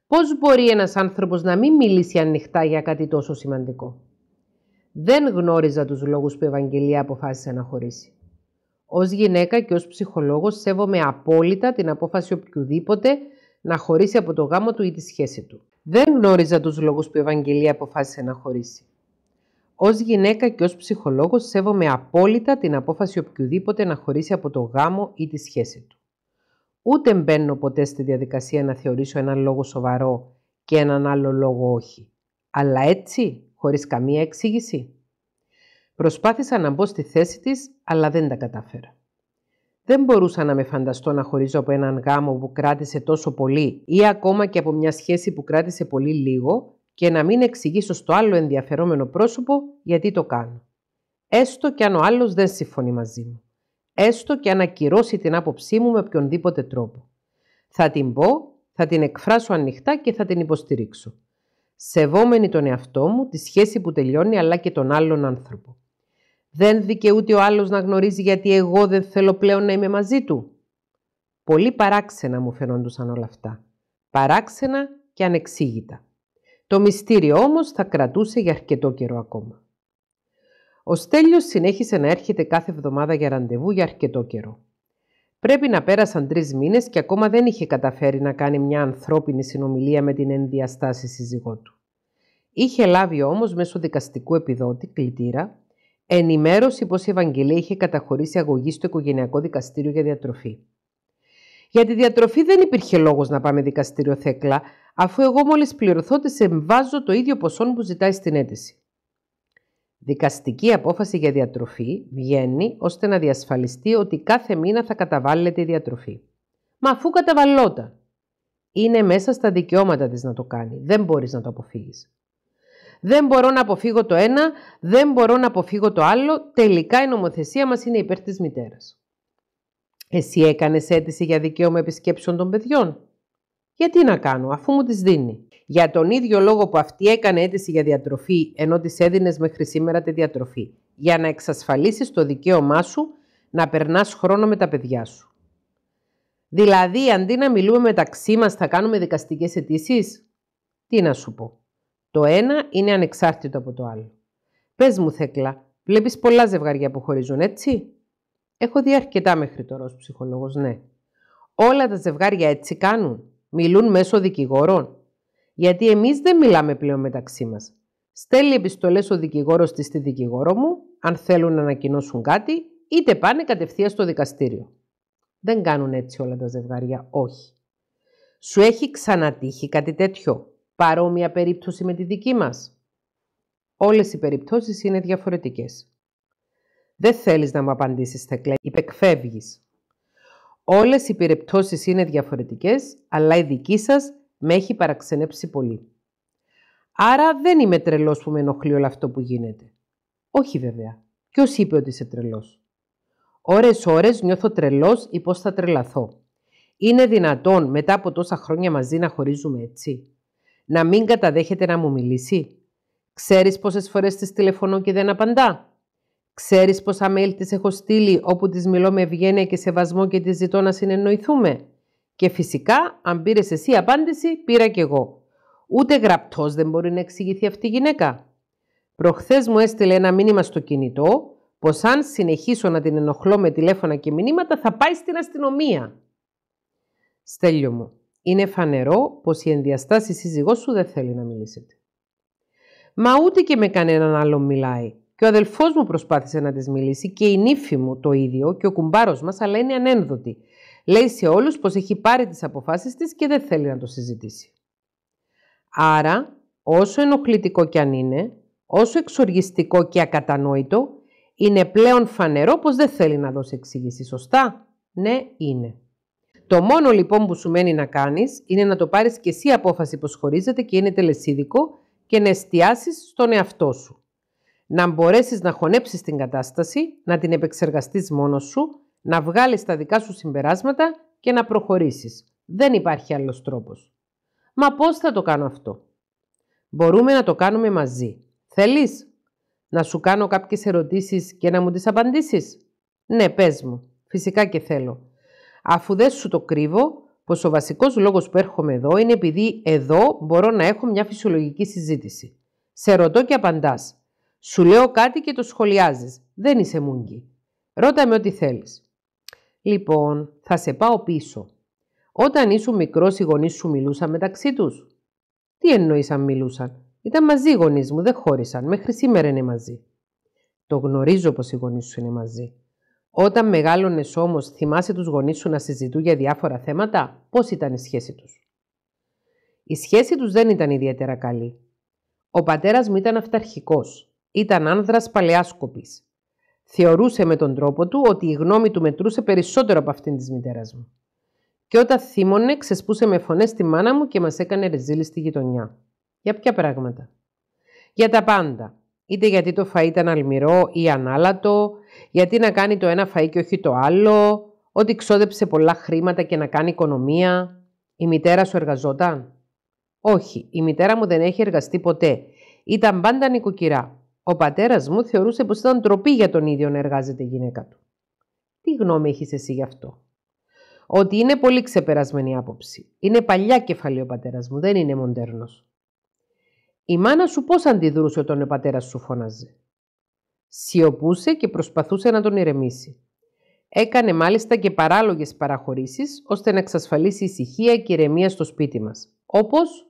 Πώς μπορεί ένας άνθρωπος να μην μιλήσει ανοιχτά για κάτι τόσο σημαντικό. Δεν γνώριζα τους λόγους που η Ευαγγελία αποφάσισε να χωρίσει. Ως γυναίκα και ως ψυχολόγος σέβομαι απόλυτα την απόφαση οποιοδήποτε να χωρίσει από το γάμο του ή τη σχέση του. Δεν γνώριζα τους λόγους που η Ευαγγελία αποφάσισε να χωρίσει. Ως γυναίκα και ως ψυχολόγος σέβομαι απόλυτα την απόφαση οποιοδήποτε να χωρίσει από το γάμο ή τη σχέση του. Ούτε μπαίνω ποτέ στη διαδικασία να θεωρήσω έναν λόγο σοβαρό και έναν άλλο λόγο όχι. Αλλά έτσι χωρίς καμία εξήγηση. Προσπάθησα να μπω στη θέση της, αλλά δεν τα κατάφερα. Δεν μπορούσα να με φανταστώ να χωρίζω από έναν γάμο που κράτησε τόσο πολύ ή ακόμα και από μια σχέση που κράτησε πολύ λίγο και να μην εξηγήσω στο άλλο ενδιαφερόμενο πρόσωπο γιατί το κάνω. Έστω και αν ο άλλος δεν συμφωνεί μαζί μου. Έστω και αν ακυρώσει την άποψή μου με οποιονδήποτε τρόπο. Θα την πω, θα την εκφράσω ανοιχτά και θα την υποστηρίξω σεβόμενη τον εαυτό μου, τη σχέση που τελειώνει αλλά και τον άλλον άνθρωπο. Δεν δικαιούται ο άλλος να γνωρίζει γιατί εγώ δεν θέλω πλέον να είμαι μαζί του. Πολύ παράξενα μου φαινόντουσαν όλα αυτά. Παράξενα και ανεξήγητα. Το μυστήριο όμως θα κρατούσε για αρκετό καιρό ακόμα. Ο Στέλιος συνέχισε να έρχεται κάθε εβδομάδα για ραντεβού για αρκετό καιρό. Πρέπει να πέρασαν τρεις μήνες και ακόμα δεν είχε καταφέρει να κάνει μια ανθρώπινη συνομιλία με την ενδιαστάση σύζυγό του. Είχε λάβει όμως μέσω δικαστικού επιδότη, κλητήρα, ενημέρωση πως η Ευαγγελία είχε καταχωρήσει αγωγή στο οικογενειακό δικαστήριο για διατροφή. Για τη διατροφή δεν υπήρχε λόγος να πάμε δικαστήριο Θέκλα, αφού εγώ μόλις πληρωθώ της εμβάζω το ίδιο ποσό που ζητάει στην αίτηση. Δικαστική απόφαση για διατροφή βγαίνει ώστε να διασφαλιστεί ότι κάθε μήνα θα καταβάλλεται η διατροφή. Μα αφού καταβαλλόταν, είναι μέσα στα δικαιώματα της να το κάνει. Δεν μπορείς να το αποφύγεις. Δεν μπορώ να αποφύγω το ένα, δεν μπορώ να αποφύγω το άλλο. Τελικά η νομοθεσία μας είναι υπέρ της μητέρας. Εσύ έκανες αίτηση για δικαίωμα επισκέψεων των παιδιών. Γιατί να κάνω, αφού μου τις δίνει. Για τον ίδιο λόγο που αυτή έκανε αίτηση για διατροφή, ενώ της έδινες μέχρι σήμερα τη διατροφή, για να εξασφαλίσεις το δικαίωμά σου να περνάς χρόνο με τα παιδιά σου. Δηλαδή, αντί να μιλούμε μεταξύ μας, θα κάνουμε δικαστικές αιτήσεις. Τι να σου πω. Το ένα είναι ανεξάρτητο από το άλλο. Πες μου, Θέκλα, βλέπεις πολλά ζευγαριά που χωρίζουν, έτσι. Έχω δει αρκετά μέχρι τώρα ως ψυχολόγος, ναι. Όλα τα ζευγάρια έτσι κάνουν. Μιλούν μέσω δικηγόρων γιατί εμείς δεν μιλάμε πλέον μεταξύ μας. Στέλνει επιστολές ο δικηγόρος της στη δικηγόρο μου, αν θέλουν να ανακοινώσουν κάτι, είτε πάνε κατευθείαν στο δικαστήριο. Δεν κάνουν έτσι όλα τα ζευγάρια, όχι. Σου έχει ξανατύχει κάτι τέτοιο, παρόμοια περίπτωση με τη δική μας. Όλες οι περιπτώσεις είναι διαφορετικές. Δεν θέλεις να μου απαντήσεις, Θεκλέ, υπεκφεύγεις. Όλες οι περιπτώσεις είναι διαφορετικές, αλλά η δική σας με έχει παραξενέψει πολύ. Άρα δεν είμαι τρελός που με ενοχλεί όλο αυτό που γίνεται. Όχι βέβαια. Ποιος είπε ότι είσαι τρελός. Ώρες-ώρες νιώθω τρελός ή πώς θα τρελαθώ. Είναι δυνατόν μετά από τόσα χρόνια μαζί να χωρίζουμε έτσι. Να μην καταδέχεται να μου μιλήσει. Ξέρεις πόσες φορές της τηλεφωνώ και δεν απαντά. Ξέρεις πόσα mail της έχω στείλει όπου της μιλώ με ευγένεια και σεβασμό και της ζητώ να συνεννοηθούμε. Και φυσικά, αν πήρες εσύ απάντηση, πήρα κι εγώ. Ούτε γραπτός δεν μπορεί να εξηγηθεί αυτή η γυναίκα. Προχθές μου έστειλε ένα μήνυμα στο κινητό πως αν συνεχίσω να την ενοχλώ με τηλέφωνα και μηνύματα θα πάει στην αστυνομία. Στέλιο μου, είναι φανερό πως η ενδιαστάση σύζυγός σου δεν θέλει να μιλήσετε. Μα ούτε και με κανέναν άλλο μιλάει. Και ο αδελφός μου προσπάθησε να της μιλήσει και η νύφη μου το ίδιο και ο κουμπάρος μας αλλά είναι ανένδοτη. Λέει σε όλους πως έχει πάρει τις αποφάσεις της και δεν θέλει να το συζητήσει. Άρα, όσο ενοχλητικό κι αν είναι, όσο εξοργιστικό και ακατανόητο, είναι πλέον φανερό πως δεν θέλει να δώσει εξήγηση. Σωστά? Ναι, είναι. Το μόνο λοιπόν που σου μένει να κάνεις είναι να το πάρεις και εσύ απόφαση πως χωρίζεται και είναι τελεσίδικο και να εστιάσεις στον εαυτό σου. Να μπορέσεις να χωνέψεις την κατάσταση, να την επεξεργαστείς μόνος σου να βγάλεις τα δικά σου συμπεράσματα και να προχωρήσεις. Δεν υπάρχει άλλος τρόπος. Μα πώς θα το κάνω αυτό. Μπορούμε να το κάνουμε μαζί. Θέλεις να σου κάνω κάποιες ερωτήσεις και να μου τις απαντήσεις. Ναι, πες μου. Φυσικά και θέλω. Αφού δεν σου το κρύβω, πως ο βασικός λόγος που έρχομαι εδώ είναι επειδή εδώ μπορώ να έχω μια φυσιολογική συζήτηση. Σε ρωτώ και απαντάς. Σου λέω κάτι και το σχολιάζεις. Δεν είσαι μούγκη. Ρώτα με ό,τι θέλεις. Λοιπόν, θα σε πάω πίσω. Όταν ήσουν μικρός, οι γονείς σου μιλούσαν μεταξύ τους. Τι εννοείς αν μιλούσαν. Ήταν μαζί οι γονείς μου, δεν χώρισαν. Μέχρι σήμερα είναι μαζί. Το γνωρίζω πως οι γονείς σου είναι μαζί. Όταν μεγάλωνες όμως, θυμάσαι τους γονείς σου να συζητούν για διάφορα θέματα. Πώς ήταν η σχέση τους. Η σχέση τους δεν ήταν ιδιαίτερα καλή. Ο πατέρας μου ήταν αυταρχικός. Ήταν άνδρας παλαιάσκοπης. Θεωρούσε με τον τρόπο του ότι η γνώμη του μετρούσε περισσότερο από αυτήν της μητέρας μου. Και όταν θύμωνε, ξεσπούσε με φωνές τη μάνα μου και μας έκανε ρεζίλη στη γειτονιά. Για ποια πράγματα. Για τα πάντα. Είτε γιατί το φαΐ ήταν αλμυρό ή ανάλατο, γιατί να κάνει το ένα φαΐ και όχι το άλλο, ότι ξόδεψε πολλά χρήματα και να κάνει οικονομία. Η μητέρα σου εργαζόταν. Όχι, η μητέρα μου δεν έχει εργαστεί ποτέ. Ήταν πάντα νοικοκυρά. Ο πατέρας μου θεωρούσε πως ήταν τροπή για τον ίδιο να εργάζεται η γυναίκα του. Τι γνώμη έχεις εσύ γι' αυτό. Ότι είναι πολύ ξεπερασμένη άποψη. Είναι παλιά κεφαλή ο πατέρας μου, δεν είναι μοντέρνος. Η μάνα σου πώς αντιδρούσε όταν ο πατέρας σου φώναζε. Σιωπούσε και προσπαθούσε να τον ηρεμήσει. Έκανε μάλιστα και παράλογες παραχωρήσεις ώστε να εξασφαλίσει ησυχία και ηρεμία στο σπίτι μας. Όπως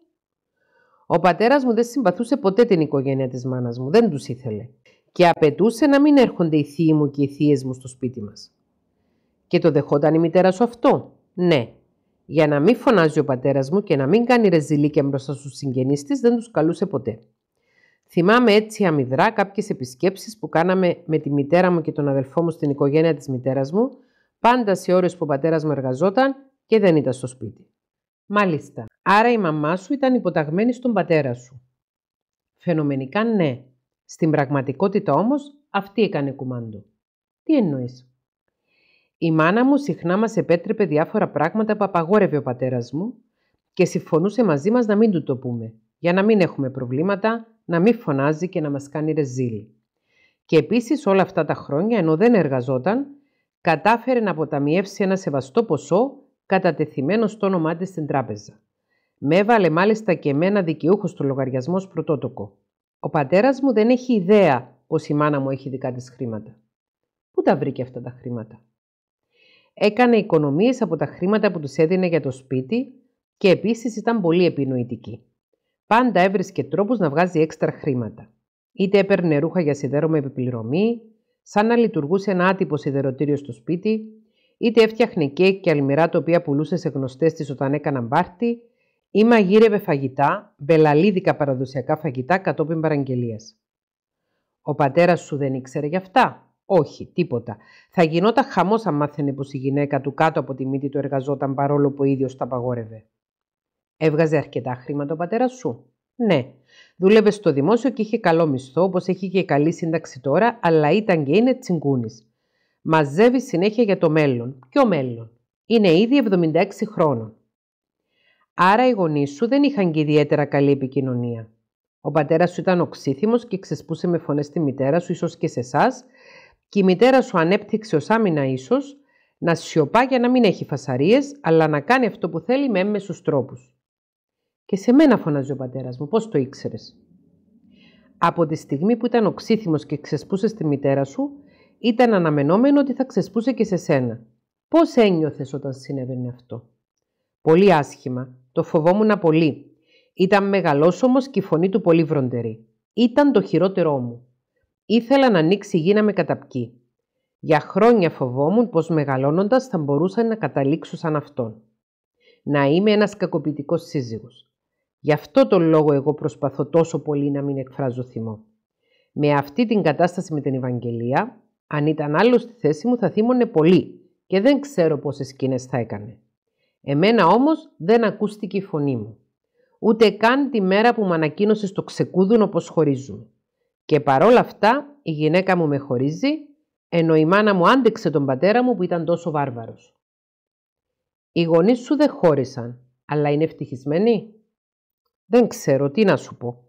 ο πατέρας μου δεν συμπαθούσε ποτέ την οικογένεια της μάνας μου, δεν τους ήθελε. Και απαιτούσε να μην έρχονται οι θείοι μου και οι θείες μου στο σπίτι μας. Και το δεχόταν η μητέρα σου αυτό, ναι. Για να μην φωνάζει ο πατέρας μου και να μην κάνει ρεζιλίκια μπροστά στους συγγενείς της, δεν τους καλούσε ποτέ. Θυμάμαι έτσι αμυδρά κάποιες επισκέψεις που κάναμε με τη μητέρα μου και τον αδελφό μου στην οικογένεια της μητέρας μου, πάντα σε ώρες που ο πατέρας μου εργαζόταν και δεν ήταν στο σπίτι. Μάλιστα, Άρα η μαμά σου ήταν υποταγμένη στον πατέρα σου. Φαινομενικά ναι. Στην πραγματικότητα όμως αυτή έκανε κουμάντο. Τι εννοείς. Η μάνα μου συχνά μας επέτρεπε διάφορα πράγματα που απαγόρευε ο πατέρας μου και συμφωνούσε μαζί μας να μην του το πούμε, για να μην έχουμε προβλήματα, να μην φωνάζει και να μας κάνει ρεζίλ. Και επίσης όλα αυτά τα χρόνια, ενώ δεν εργαζόταν, κατάφερε να αποταμιεύσει ένα σεβαστό ποσό κατατεθειμένος στο όνομά της στην τράπεζα. Με έβαλε μάλιστα και εμένα δικαιούχο του λογαριασμό πρωτότοκο. Ο πατέρας μου δεν έχει ιδέα πως η μάνα μου έχει δικά της χρήματα. Πού τα βρήκε αυτά τα χρήματα. Έκανε οικονομίες από τα χρήματα που τους έδινε για το σπίτι και επίσης ήταν πολύ επινοητική. Πάντα έβρισκε τρόπους να βγάζει έξτρα χρήματα. Είτε έπαιρνε ρούχα για σιδέρο με επιπληρωμή, σαν να λειτουργούσε ένα άτυπο σιδεροτήριο στο σπίτι, είτε έφτιαχνε κέικ και αλμυρά τα οποία πουλούσε σε γνωστές της όταν έκαναν πάρτι, ή μαγείρευε φαγητά, μπελαλίδικα παραδοσιακά φαγητά κατόπιν παραγγελίας. Ο πατέρας σου δεν ήξερε γι' αυτά. Όχι, τίποτα. Θα γινόταν χαμός αν μάθαινε πως η γυναίκα του κάτω από τη μύτη του εργαζόταν παρόλο που ο ίδιος τα παγόρευε. Έβγαζε αρκετά χρήματα ο πατέρα σου. Ναι, δούλευε στο δημόσιο και είχε καλό μισθό, όπως έχει και καλή σύνταξη τώρα, αλλά ήταν και είναι τσιγκούνης. Μαζεύει συνέχεια για το μέλλον. Ποιο μέλλον. Είναι ήδη 76 χρόνων. Άρα οι γονείς σου δεν είχαν και ιδιαίτερα καλή επικοινωνία. Ο πατέρας σου ήταν οξύθυμος και ξεσπούσε με φωνές τη μητέρα σου, ίσως και σε εσάς, και η μητέρα σου ανέπτυξε ως άμυνα ίσως να σιωπά για να μην έχει φασαρίες, αλλά να κάνει αυτό που θέλει με έμμεσους τρόπους. Και σε μένα φωνάζει ο πατέρας μου, πώς το ήξερες. Από τη στιγμή που ήταν οξύθυμος και ξεσπούσε στη μητέρα σου, ήταν αναμενόμενο ότι θα ξεσπούσε και σε σένα. Πώς ένιωθες όταν συνέβαινε αυτό. Πολύ άσχημα, το φοβόμουν πολύ. Ήταν μεγάλο όμω και η φωνή του πολύ βροντερή. Ήταν το χειρότερό μου. Ήθελα να ανοίξει η γη με Για χρόνια φοβόμουν πως μεγαλώνοντας θα μπορούσα να καταλήξω σαν αυτόν. Να είμαι ένας κακοποιητικός σύζυγος. Γι' αυτό τον λόγο εγώ προσπαθώ τόσο πολύ να μην εκφράζω θυμό. Με αυτή την κατάσταση με την Ευαγγελία, αν ήταν άλλο στη θέση μου θα θύμωνε πολύ και δεν ξέρω πόσες σκηνές θα έκανε. Εμένα όμως δεν ακούστηκε η φωνή μου. Ούτε καν τη μέρα που μου ανακοίνωσε στο ξεκούδουν όπως χωρίζουν. Και παρόλα αυτά η γυναίκα μου με χωρίζει, ενώ η μάνα μου άντεξε τον πατέρα μου που ήταν τόσο βάρβαρος. Οι γονείς σου δεν χώρισαν, αλλά είναι ευτυχισμένοι. Δεν ξέρω τι να σου πω.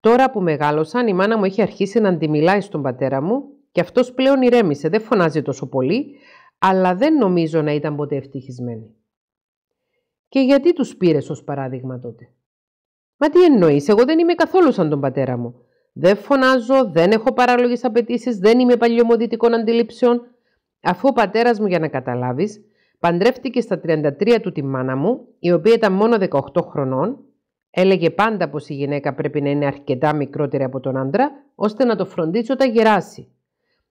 Τώρα που μεγάλωσαν, η μάνα μου έχει αρχίσει να αντιμιλάει στον πατέρα μου και αυτός πλέον ηρέμησε, δεν φωνάζει τόσο πολύ, αλλά δεν νομίζω να ήταν ποτέ ευτυχισμένη. Και γιατί τους πήρες ως παράδειγμα τότε. Μα τι εννοείς, εγώ δεν είμαι καθόλου σαν τον πατέρα μου. Δεν φωνάζω, δεν έχω παράλογες απαιτήσεις, δεν είμαι παλιωμοδυτικών αντιλήψεων. Αφού ο πατέρας μου, για να καταλάβεις, παντρεύτηκε στα 33 του τη μάνα μου, η οποία ήταν μόνο 18 χρονών, έλεγε πάντα πως η γυναίκα πρέπει να είναι αρκετά μικρότερη από τον άντρα, ώστε να το φροντίζει όταν γεράσει.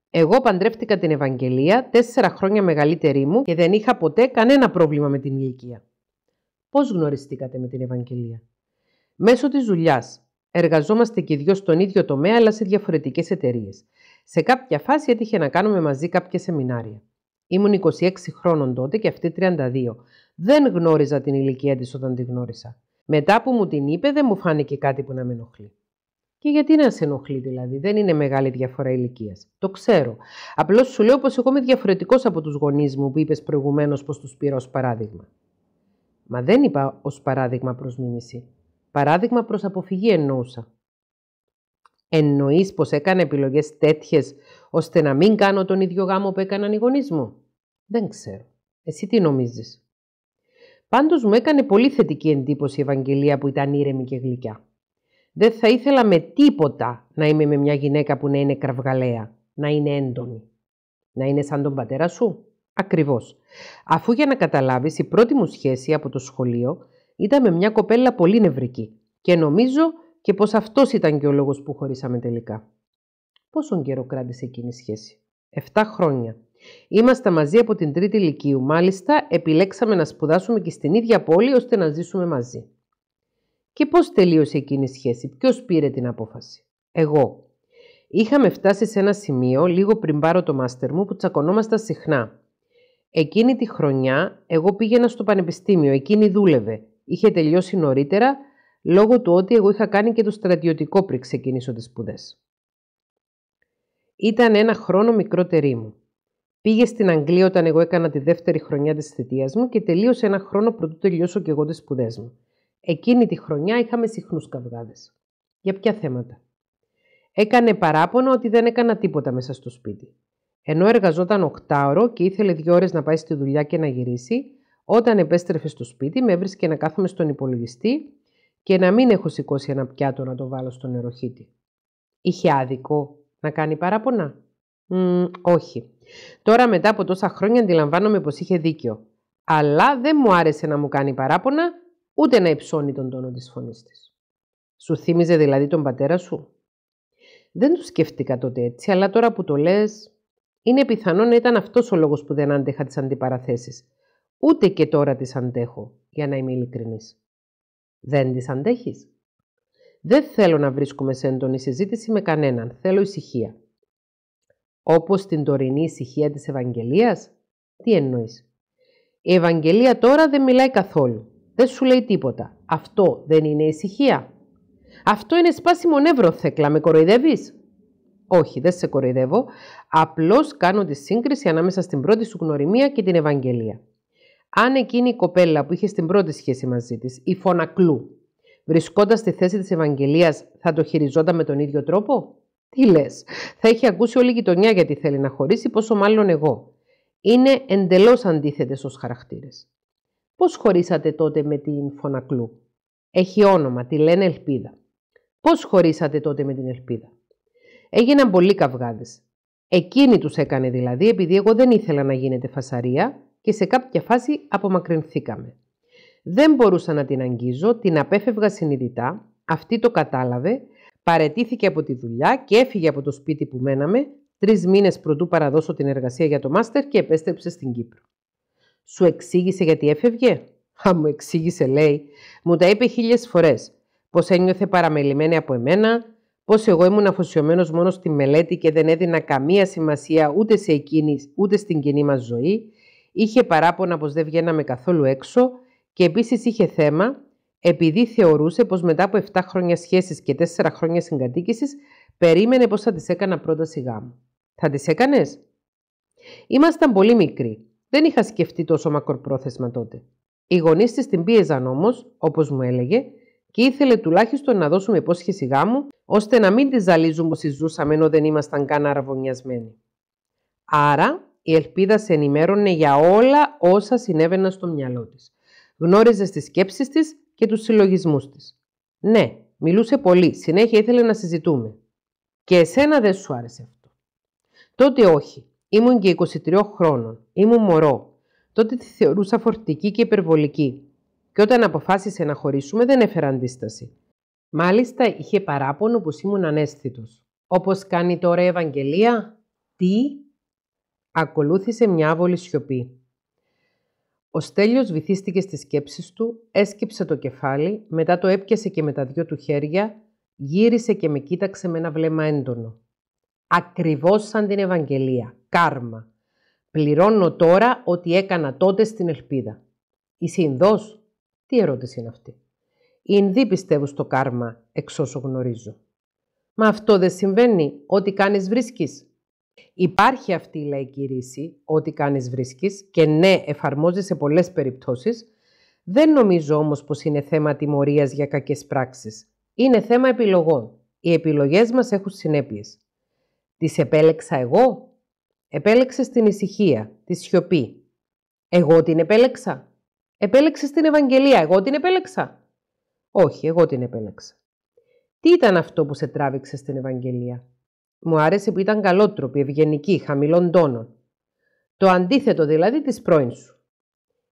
Εγώ παντρεύτηκα την Ευαγγελία, τέσσερα χρόνια μεγαλύτερη μου και δεν είχα ποτέ κανένα πρόβλημα με την ηλικία. Πώς γνωριστήκατε με την Ευαγγελία. Μέσω της δουλειάς. Εργαζόμαστε και οι δυο στον ίδιο τομέα, αλλά σε διαφορετικές εταιρείες. Σε κάποια φάση έτυχε να κάνουμε μαζί κάποια σεμινάρια. Ήμουν 26 χρόνων τότε και αυτή 32. Δεν γνώριζα την ηλικία της όταν τη γνώρισα. Μετά που μου την είπε δεν μου φάνηκε κάτι που να με ενοχλεί. Και γιατί να σε ενοχλεί δηλαδή, δεν είναι μεγάλη διαφορά ηλικίας. Το ξέρω. Απλώς σου λέω πως εγώ είμαι διαφορετικός από τους γονείς μου που είπες προηγουμένως πως τους πήρα ως παράδειγμα. Μα δεν είπα ως παράδειγμα προς μίμηση. Παράδειγμα προς αποφυγή εννοούσα. Εννοείς πως έκανε επιλογές τέτοιες, ώστε να μην κάνω τον ίδιο γάμο που έκαναν οι γονείς μου. Δεν ξέρω. Εσύ τι νομίζεις. Πάντως μου έκανε πολύ θετική εντύπωση η Ευαγγελία που ήταν ήρεμη και γλυκιά. Δεν θα ήθελα με τίποτα να είμαι με μια γυναίκα που να είναι κραυγαλαία, να είναι έντονη, να είναι σαν τον πατέρα σου. Ακριβώς. Αφού για να καταλάβεις η πρώτη μου σχέση από το σχολείο ήταν με μια κοπέλα πολύ νευρική και νομίζω και πως αυτός ήταν και ο λόγος που χωρίσαμε τελικά. Πόσον καιρό κράτησε εκείνη η σχέση. 7 χρόνια. Είμαστε μαζί από την τρίτη ηλικίου. Μάλιστα, επιλέξαμε να σπουδάσουμε και στην ίδια πόλη ώστε να ζήσουμε μαζί. Και πώς τελείωσε εκείνη η σχέση, ποιος πήρε την απόφαση. Εγώ. Είχαμε φτάσει σε ένα σημείο λίγο πριν πάρω το μάστερ μου που τσακωνόμασταν συχνά. Εκείνη τη χρονιά εγώ πήγαινα στο πανεπιστήμιο, εκείνη δούλευε. Είχε τελειώσει νωρίτερα, λόγω του ότι εγώ είχα κάνει και το στρατιωτικό πριν ξεκινήσω τις σπουδές. Ήταν ένα χρόνο μικρότερη μου. Πήγε στην Αγγλία όταν εγώ έκανα τη δεύτερη χρονιά της θητείας μου και τελείωσε ένα χρόνο πρωτού τελειώσω και εγώ τις σπουδές μου. Εκείνη τη χρονιά είχαμε συχνούς καυγάδες. Για ποια θέματα. Έκανε παράπονο ότι δεν έκανα τίποτα μέσα στο σπίτι. Ενώ εργαζόταν οκτάωρο και ήθελε δύο ώρες να πάει στη δουλειά και να γυρίσει, όταν επέστρεφε στο σπίτι με έβρισκε να κάθομαι στον υπολογιστή και να μην έχω σηκώσει ένα πιάτο να το βάλω στον νεροχύτη. Είχε άδικο να κάνει παράπονα. Μ, όχι. Τώρα μετά από τόσα χρόνια αντιλαμβάνομαι πως είχε δίκιο. Αλλά δεν μου άρεσε να μου κάνει παράπονα, ούτε να υψώνει τον τόνο της φωνής της. Σου θύμιζε δηλαδή τον πατέρα σου. Δεν το σκέφτηκα τότε έτσι, αλλά τώρα που το λες, είναι πιθανό να ήταν αυτός ο λόγος που δεν άντεχα τις αντιπαραθέσεις. Ούτε και τώρα τις αντέχω, για να είμαι ειλικρινής. Δεν τις αντέχεις. Δεν θέλω να βρίσκομαι σε έντονη συζήτηση με κανέναν. Θέλω ησυχία. Όπως την τωρινή ησυχία της Ευαγγελίας. Τι εννοείς. Η Ευαγγελία τώρα δεν μιλάει καθόλου. Δεν σου λέει τίποτα. Αυτό δεν είναι ησυχία. Αυτό είναι σπάσιμο νεύρο, Θέκλα. Με κοροϊδεύεις. Όχι, δεν σε κοροϊδεύω. Απλώς κάνω τη σύγκριση ανάμεσα στην πρώτη σου γνωριμία και την Ευαγγελία. Αν εκείνη η κοπέλα που είχε την πρώτη σχέση μαζί της, η φωνακλού, βρισκόντα στη θέση της Ευαγγελίας, θα το χειριζόταν με τον ίδιο τρόπο. Τι λες, θα είχε ακούσει όλη η γειτονιά γιατί θέλει να χωρίσει, πόσο μάλλον εγώ. Είναι εντελώς αντίθετες ως χαρακτήρες. Πώς χωρίσατε τότε με την φωνακλού. Έχει όνομα, τη λένε Ελπίδα. Πώς χωρίσατε τότε με την Ελπίδα έγιναν πολύ καυγάδες. Εκείνη τους έκανε δηλαδή επειδή εγώ δεν ήθελα να γίνεται φασαρία και σε κάποια φάση απομακρυνθήκαμε. Δεν μπορούσα να την αγγίζω, την απέφευγα συνειδητά, αυτή το κατάλαβε, παρετήθηκε από τη δουλειά και έφυγε από το σπίτι που μέναμε τρεις μήνες πρωτού παραδώσω την εργασία για το μάστερ και επέστρεψε στην Κύπρο. Σου εξήγησε γιατί έφευγε. Α, μου εξήγησε, λέει. Μου τα είπε χίλιες φορές. Πω ένιωθε παραμελημένη από εμένα, Πώ εγώ ήμουν αφοσιωμένος μόνο στη μελέτη και δεν έδινα καμία σημασία ούτε σε εκείνης ούτε στην κοινή μας ζωή, είχε παράπονα πως δεν βγαίναμε καθόλου έξω και επίσης είχε θέμα επειδή θεωρούσε πως μετά από 7 χρόνια σχέσης και 4 χρόνια συγκατοίκησης, περίμενε πώ θα της έκανα πρώτα σιγά μου. Θα της έκανες. Ήμασταν πολύ μικροί. Δεν είχα σκεφτεί τόσο μακροπρόθεσμα τότε. Οι γονείς της την πίεζαν όμως, όπως μου έλεγε, και ήθελε τουλάχιστον να δώσουμε υπόσχεση γάμου, ώστε να μην τη ζαλίζουμε όσοι ζούσαμε ενώ δεν ήμασταν καν αραβωνιασμένοι. Άρα, η ελπίδα σε ενημέρωνε για όλα όσα συνέβαιναν στο μυαλό της. Γνώριζε τις σκέψεις της και τους συλλογισμούς της. Ναι, μιλούσε πολύ, συνέχεια ήθελε να συζητούμε. Και εσένα δεν σου άρεσε αυτό. Τότε όχι, ήμουν και 23 χρόνων, ήμουν μωρό. Τότε τη θεωρούσα φορτική και υπερβολική και όταν αποφάσισε να χωρίσουμε δεν έφερα αντίσταση. Μάλιστα είχε παράπονο που ήμουν ανέσθητος. Όπως κάνει τώρα η Ευαγγελία, τι ακολούθησε μια άβολη σιωπή. Ο Στέλιος βυθίστηκε στις σκέψεις του, έσκυψε το κεφάλι, μετά το έπιασε και με τα δυο του χέρια, γύρισε και με κοίταξε με ένα βλέμμα έντονο. Ακριβώς σαν την Ευαγγελία. Κάρμα. Πληρώνω τώρα ότι έκανα τότε στην ελπίδα. Η συνδός τι ερώτηση είναι αυτή. Οι πιστεύω στο κάρμα, εξ όσο γνωρίζω. Μα αυτό δεν συμβαίνει. Ό,τι κάνεις βρίσκεις. Υπάρχει αυτή η λαϊκή ρίση, ό,τι κάνεις βρίσκεις, και ναι, εφαρμόζει σε πολλές περιπτώσεις. Δεν νομίζω όμως πως είναι θέμα τιμωρίας για κακές πράξεις. Είναι θέμα επιλογών. Οι επιλογές μας έχουν συνέπειες. Τις επέλεξα εγώ. Επέλεξες την ησυχία, τη σιωπή. Εγώ την επέλεξα. Επέλεξες την Ευαγγελία. Εγώ την επέλεξα. Όχι, εγώ την επέλεξα. Τι ήταν αυτό που σε τράβηξε στην Ευαγγελία. Μου άρεσε που ήταν καλότροπη, ευγενική, χαμηλών τόνων. Το αντίθετο δηλαδή της πρώην σου.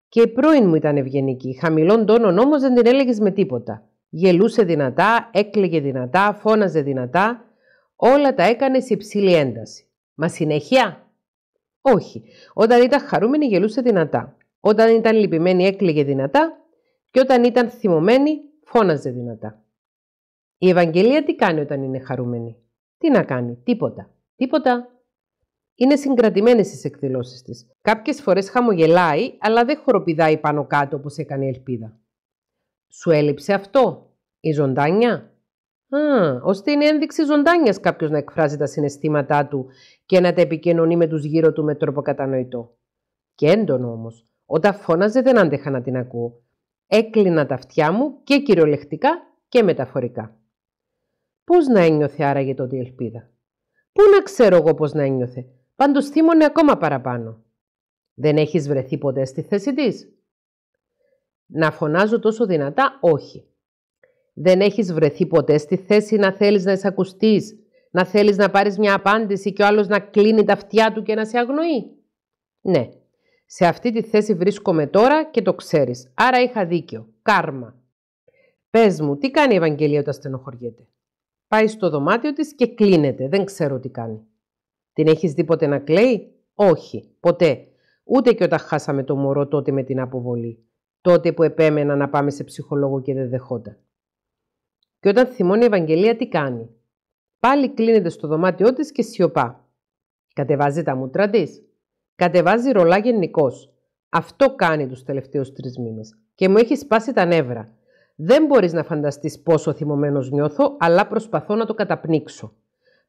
Και η πρώην μου ήταν ευγενική, χαμηλών τόνων όμως δεν την έλεγες με τίποτα. Γελούσε δυνατά, έκλαιγε δυνατά, φώναζε δυνατά. Όλα τα έκανε σε υψηλή ένταση. Μα συνέχεια. Όχι. Όταν ήταν χαρούμενη γελούσε δυνατά. Όταν ήταν λυπημένη έκλαιγε δυνατά και όταν ήταν θυμωμένη φώναζε δυνατά. Η Ευαγγελία τι κάνει όταν είναι χαρούμενη. Τι να κάνει, τίποτα. Τίποτα. Είναι συγκρατημένη στι εκδηλώσεις της. Κάποιες φορές χαμογελάει, αλλά δεν χοροπηδάει πάνω κάτω όπως έκανε η Ελπίδα. Σου έλειψε αυτό, η ζωντάνια. Α, ώστε είναι ένδειξη ζωντάνιας κάποιος να εκφράζει τα συναισθήματά του και να τα επικοινωνεί με τους γύρω του με τρόπο κατανοητό. Και έντονο όμως, όταν φώναζε δεν άντεχα να την ακούω. Έκλεινα τα αυτιά μου και κυριολεκτικά και μεταφορικά. Πώς να ένιωθε άραγε τότε η ελπίδα. Πού να ξέρω εγώ πώς να ένιωθε. Πάντως θύμωνε ακόμα παραπάνω. Δεν έχεις βρεθεί ποτέ στη θέση της. Να φωνάζω τόσο δυνατά, όχι. Δεν έχεις βρεθεί ποτέ στη θέση να θέλεις να εισακουστείς. να θέλεις να πάρεις μια απάντηση και ο άλλος να κλείνει τα αυτιά του και να σε αγνοεί. Ναι, σε αυτή τη θέση βρίσκομαι τώρα και το ξέρεις. Άρα είχα δίκιο. Κάρμα. Πες μου, τι κάνει η Ευαγγελία όταν στενοχωριέται. Πάει στο δωμάτιο της και κλείνεται. Δεν ξέρω τι κάνει. Την έχεις δει ποτέ να κλαίει. Όχι. Ποτέ. Ούτε και όταν χάσαμε το μωρό τότε με την αποβολή. Τότε που επέμενα να πάμε σε ψυχολόγο και δεν δεχόταν. Και όταν θυμώνει η Ευαγγελία τι κάνει. Πάλι κλείνεται στο δωμάτιό της και σιωπά. Κατεβάζει τα μούτρα της. Κατεβάζει ρολά γενικώς. Αυτό κάνει τους τελευταίους τρεις μήνες και μου έχει σπάσει τα νεύρα. Δεν μπορείς να φανταστείς πόσο θυμωμένος νιώθω, αλλά προσπαθώ να το καταπνίξω.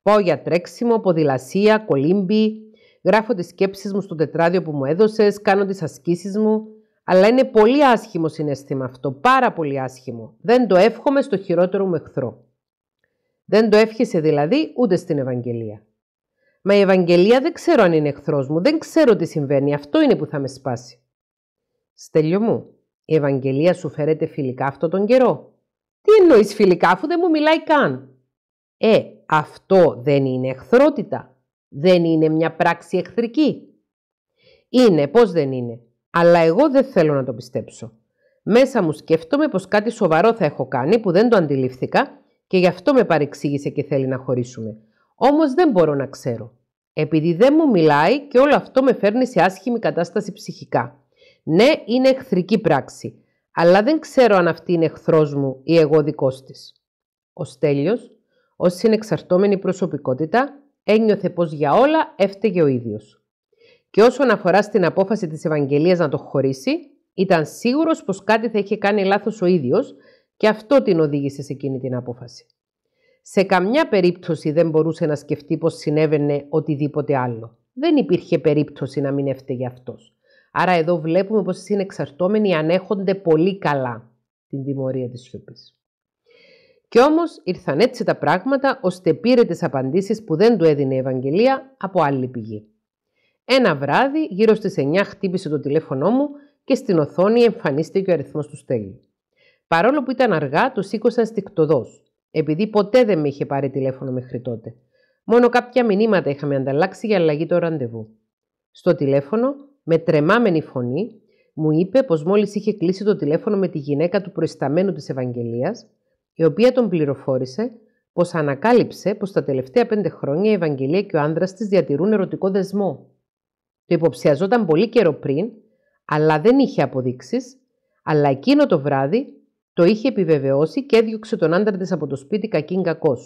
Πάω για τρέξιμο, ποδηλασία, κολύμπι. Γράφω τις σκέψεις μου στο τετράδιο που μου έδωσες, κάνω τις ασκήσεις μου. Αλλά είναι πολύ άσχημο συνέστημα αυτό, πάρα πολύ άσχημο. Δεν το εύχομαι στο χειρότερο μου εχθρό. Δεν το εύχεσαι δηλαδή ούτε στην Ευαγγελία. Μα η Ευαγγελία δεν ξέρω αν είναι εχθρός μου, δεν ξέρω τι συμβαίνει, αυτό είναι που θα με σπάσει. Στέλιο μου, η Ευαγγελία σου φέρεται φιλικά αυτόν τον καιρό. Τι εννοείς φιλικά, αφού δεν μου μιλάει καν. Ε, αυτό δεν είναι εχθρότητα. Δεν είναι μια πράξη εχθρική. Είναι, πώς δεν είναι. Αλλά εγώ δεν θέλω να το πιστέψω. Μέσα μου σκέφτομαι πως κάτι σοβαρό θα έχω κάνει που δεν το αντιλήφθηκα και γι' αυτό με παρεξήγησε και θέλει να χωρίσουμε. Όμως δεν μπορώ να ξέρω. Επειδή δεν μου μιλάει και όλο αυτό με φέρνει σε άσχημη κατάσταση ψυχικά. Ναι, είναι εχθρική πράξη, αλλά δεν ξέρω αν αυτή είναι εχθρός μου ή εγώ δικός της. Ο Στέλιος, ως συνεξαρτώμενη προσωπικότητα, ένιωθε πως για όλα έφταιγε ο ίδιος. Και όσον αφορά στην απόφαση της Ευαγγελίας να το χωρίσει, ήταν σίγουρος πως κάτι θα είχε κάνει λάθος ο ίδιος και αυτό την οδήγησε σε εκείνη την απόφαση σε καμιά περίπτωση δεν μπορούσε να σκεφτεί πως συνέβαινε οτιδήποτε άλλο. Δεν υπήρχε περίπτωση να μην έφταιγε αυτός. Άρα εδώ βλέπουμε πως οι συνεξαρτώμενοι ανέχονται πολύ καλά την τιμωρία της σιωπής. Κι όμως ήρθαν έτσι τα πράγματα, ώστε πήρε τις απαντήσεις που δεν του έδινε η Ευαγγελία από άλλη πηγή. Ένα βράδυ, γύρω στις 9, χτύπησε το τηλέφωνό μου και στην οθόνη εμφανίστηκε ο αριθμός του Στέλιου. Παρόλο που ήταν αργά, το σήκωσαν στικτοδός επειδή ποτέ δεν με είχε πάρει τηλέφωνο μέχρι τότε. Μόνο κάποια μηνύματα είχαμε ανταλλάξει για αλλαγή το ραντεβού. Στο τηλέφωνο, με τρεμάμενη φωνή, μου είπε πως μόλις είχε κλείσει το τηλέφωνο με τη γυναίκα του προϊσταμένου της Ευαγγελίας, η οποία τον πληροφόρησε πως ανακάλυψε πως τα τελευταία πέντε χρόνια η Ευαγγελία και ο άνδρας της διατηρούν ερωτικό δεσμό. Το υποψιαζόταν πολύ καιρό πριν, αλλά δεν είχε αποδείξεις, αλλά εκείνο το βράδυ το είχε επιβεβαιώσει και έδιωξε τον άντρα της από το σπίτι κακήν κακός,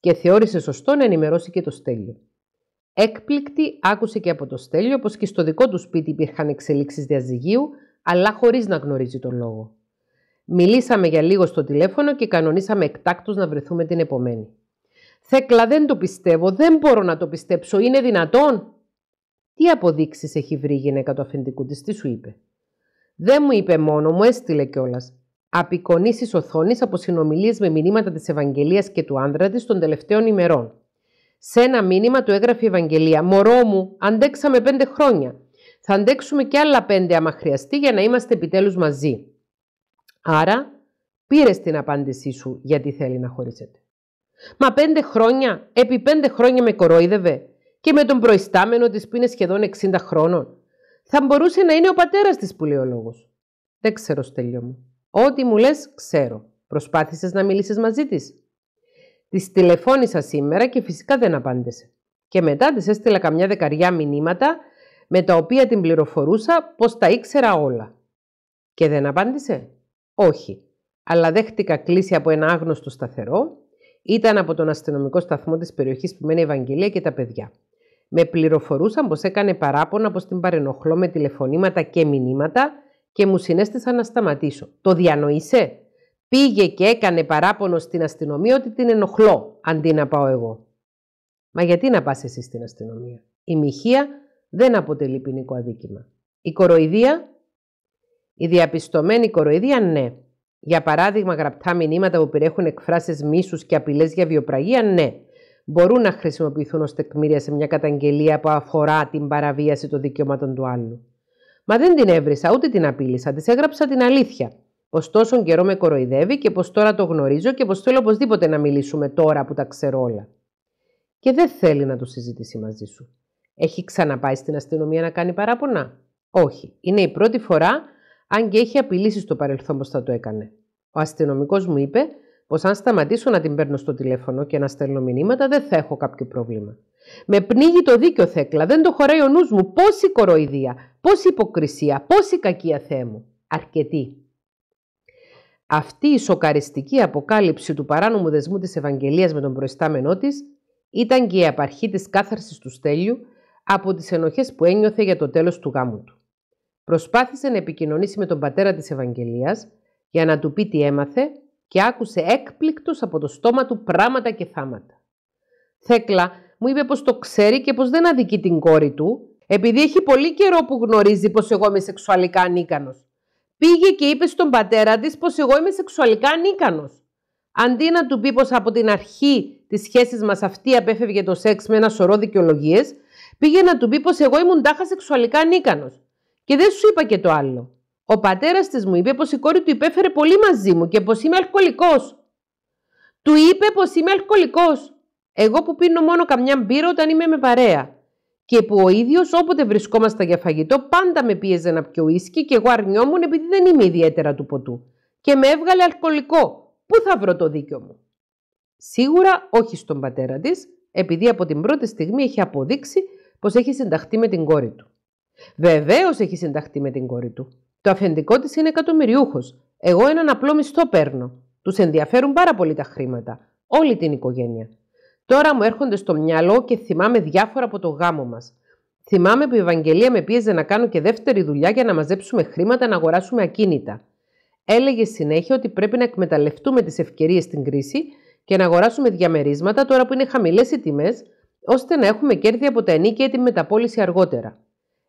και θεώρησε σωστό να ενημερώσει και το Στέλιο. Έκπληκτη άκουσε και από το Στέλιο πως και στο δικό του σπίτι υπήρχαν εξελίξεις διαζυγίου, αλλά χωρίς να γνωρίζει τον λόγο. Μιλήσαμε για λίγο στο τηλέφωνο και κανονίσαμε εκτάκτως να βρεθούμε την επομένη. «Θέκλα, δεν το πιστεύω, δεν μπορώ να το πιστέψω, είναι δυνατόν» «Τι αποδείξεις έχει βρει η γυναίκα του αφεντικού της, τι σου είπε» «Δεν μου είπε μόνο, μου έστειλε κιόλας απεικονίσεις οθόνης από συνομιλίες με μηνύματα της Ευαγγελίας και του άντρα της των τελευταίων ημερών. Σε ένα μήνυμα του έγραφε η Ευαγγελία: Μωρό μου, αντέξαμε πέντε χρόνια. Θα αντέξουμε και άλλα πέντε άμα χρειαστεί για να είμαστε επιτέλους μαζί. Άρα, πήρες την απάντησή σου γιατί θέλει να χωρίσετε. Μα πέντε χρόνια, επί πέντε χρόνια με κορόιδευε και με τον προϊστάμενο της που είναι σχεδόν 60 χρόνων. Θα μπορούσε να είναι ο πατέρας της που λέει ο λόγος. Δεν ξέρω, στέλιο μου. Ό,τι μου λες, ξέρω. Προσπάθησες να μιλήσεις μαζί της. Της τηλεφώνησα σήμερα και φυσικά δεν απάντησε. Και μετά της έστειλα καμιά δεκαριά μηνύματα με τα οποία την πληροφορούσα πως τα ήξερα όλα. Και δεν απάντησε. Όχι. Αλλά δέχτηκα κλίση από ένα άγνωστο σταθερό. Ήταν από τον αστυνομικό σταθμό της περιοχής που μένει η Ευαγγελία και τα παιδιά. Με πληροφορούσαν πως έκανε παράπονα πως την παρενοχλώ με τηλεφωνήματα και μηνύματα και μου συνέστησα να σταματήσω. Το διανοήσε. Πήγε και έκανε παράπονο στην αστυνομία ότι την ενοχλώ, αντί να πάω εγώ. Μα γιατί να πας εσύ στην αστυνομία. Η μοιχεία δεν αποτελεί ποινικό αδίκημα. Η κοροϊδία, η διαπιστωμένη κοροϊδία ναι. Για παράδειγμα γραπτά μηνύματα που περιέχουν εκφράσεις μίσους και απειλές για βιοπραγία ναι. Μπορούν να χρησιμοποιηθούν ως τεκμήρια σε μια καταγγελία που αφορά την παραβίαση των δικαιωμάτων του άλλου. Μα δεν την έβρισα ούτε την απείλησα, της έγραψα την αλήθεια. Πως τόσο καιρό με κοροϊδεύει και πως τώρα το γνωρίζω και πως θέλω οπωσδήποτε να μιλήσουμε τώρα που τα ξέρω όλα. Και δεν θέλει να το συζητήσει μαζί σου. Έχει ξαναπάει στην αστυνομία να κάνει παράπονα. Όχι. Είναι η πρώτη φορά, αν και έχει απειλήσει στο παρελθόν πως θα το έκανε. Ο αστυνομικός μου είπε πως αν σταματήσω να την παίρνω στο τηλέφωνο και να στέλνω μηνύματα, δεν θα έχω κάποιο πρόβλημα. Με πνίγει το δίκιο, Θέκλα. Δεν το χωράει ο νους μου. Πόση κοροϊδία. Πόση υποκρισία, πόση κακία Θεέ μου. Αρκετή. Αυτή η σοκαριστική αποκάλυψη του παράνομου δεσμού της Ευαγγελίας με τον προϊστάμενό της ήταν και η απαρχή της κάθαρσης του Στέλιου από τις ενοχές που ένιωθε για το τέλος του γάμου του. Προσπάθησε να επικοινωνήσει με τον πατέρα της Ευαγγελίας για να του πει τι έμαθε και άκουσε έκπληκτος από το στόμα του πράματα και θάματα. Θέκλα μου είπε πως το ξέρει και πως δεν αδικεί την κόρη του επειδή έχει πολύ καιρό που γνωρίζει πως εγώ είμαι σεξουαλικά ανίκανος. Πήγε και είπε στον πατέρα της πως εγώ είμαι σεξουαλικά ανίκανος. Αντί να του πει πως από την αρχή της σχέσης μας αυτή απέφευγε το σεξ με ένα σωρό δικαιολογίες, πήγε να του πει πως εγώ ήμουν τάχα σεξουαλικά ανίκανος. Και δεν σου είπα και το άλλο. Ο πατέρας της μου είπε πως η κόρη του υπέφερε πολύ μαζί μου και πως είμαι αλκοολικός. Του είπε πως είμαι αλκοολικός. Εγώ που πίνω μόνο καμιά μπύρα όταν είμαι με παρέα και που ο ίδιος όποτε βρισκόμασταν για φαγητό πάντα με πίεζε να πιω ίσκι και εγώ αρνιόμουν επειδή δεν είμαι ιδιαίτερα του ποτού. Και με έβγαλε αλκοολικό. Πού θα βρω το δίκιο μου. Σίγουρα όχι στον πατέρα της, επειδή από την πρώτη στιγμή έχει αποδείξει πως έχει συνταχθεί με την κόρη του. Βεβαίως έχει συνταχθεί με την κόρη του. Το αφεντικό της είναι εκατομμυριούχος. Εγώ έναν απλό μισθό παίρνω. Τους ενδιαφέρουν πάρα πολύ τα χρήματα. Όλη την οικογένεια. Τώρα μου έρχονται στο μυαλό και θυμάμαι διάφορα από το γάμο μας. Θυμάμαι που η Ευαγγελία με πίεζε να κάνω και δεύτερη δουλειά για να μαζέψουμε χρήματα να αγοράσουμε ακίνητα. Έλεγε συνέχεια ότι πρέπει να εκμεταλλευτούμε τις ευκαιρίες στην κρίση και να αγοράσουμε διαμερίσματα τώρα που είναι χαμηλές οι τιμές, ώστε να έχουμε κέρδη από τα ενίκια ή τη μεταπόληση αργότερα.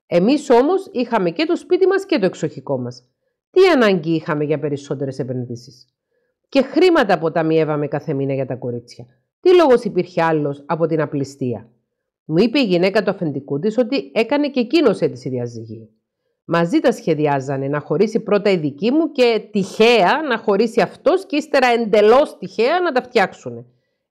Εμείς όμως είχαμε και το σπίτι μας και το εξοχικό μας. Τι ανάγκη είχαμε για περισσότερες επενδύσεις. Και χρήματα αποταμιεύαμε κάθε μήνα για τα κορίτσια τι λόγος υπήρχε άλλος από την απληστία. Μου είπε η γυναίκα του αφεντικού της ότι έκανε και εκείνος αίτηση διαζυγίου. Μαζί τα σχεδιάζανε να χωρίσει πρώτα η δική μου και τυχαία να χωρίσει αυτός και ύστερα εντελώς τυχαία να τα φτιάξουν.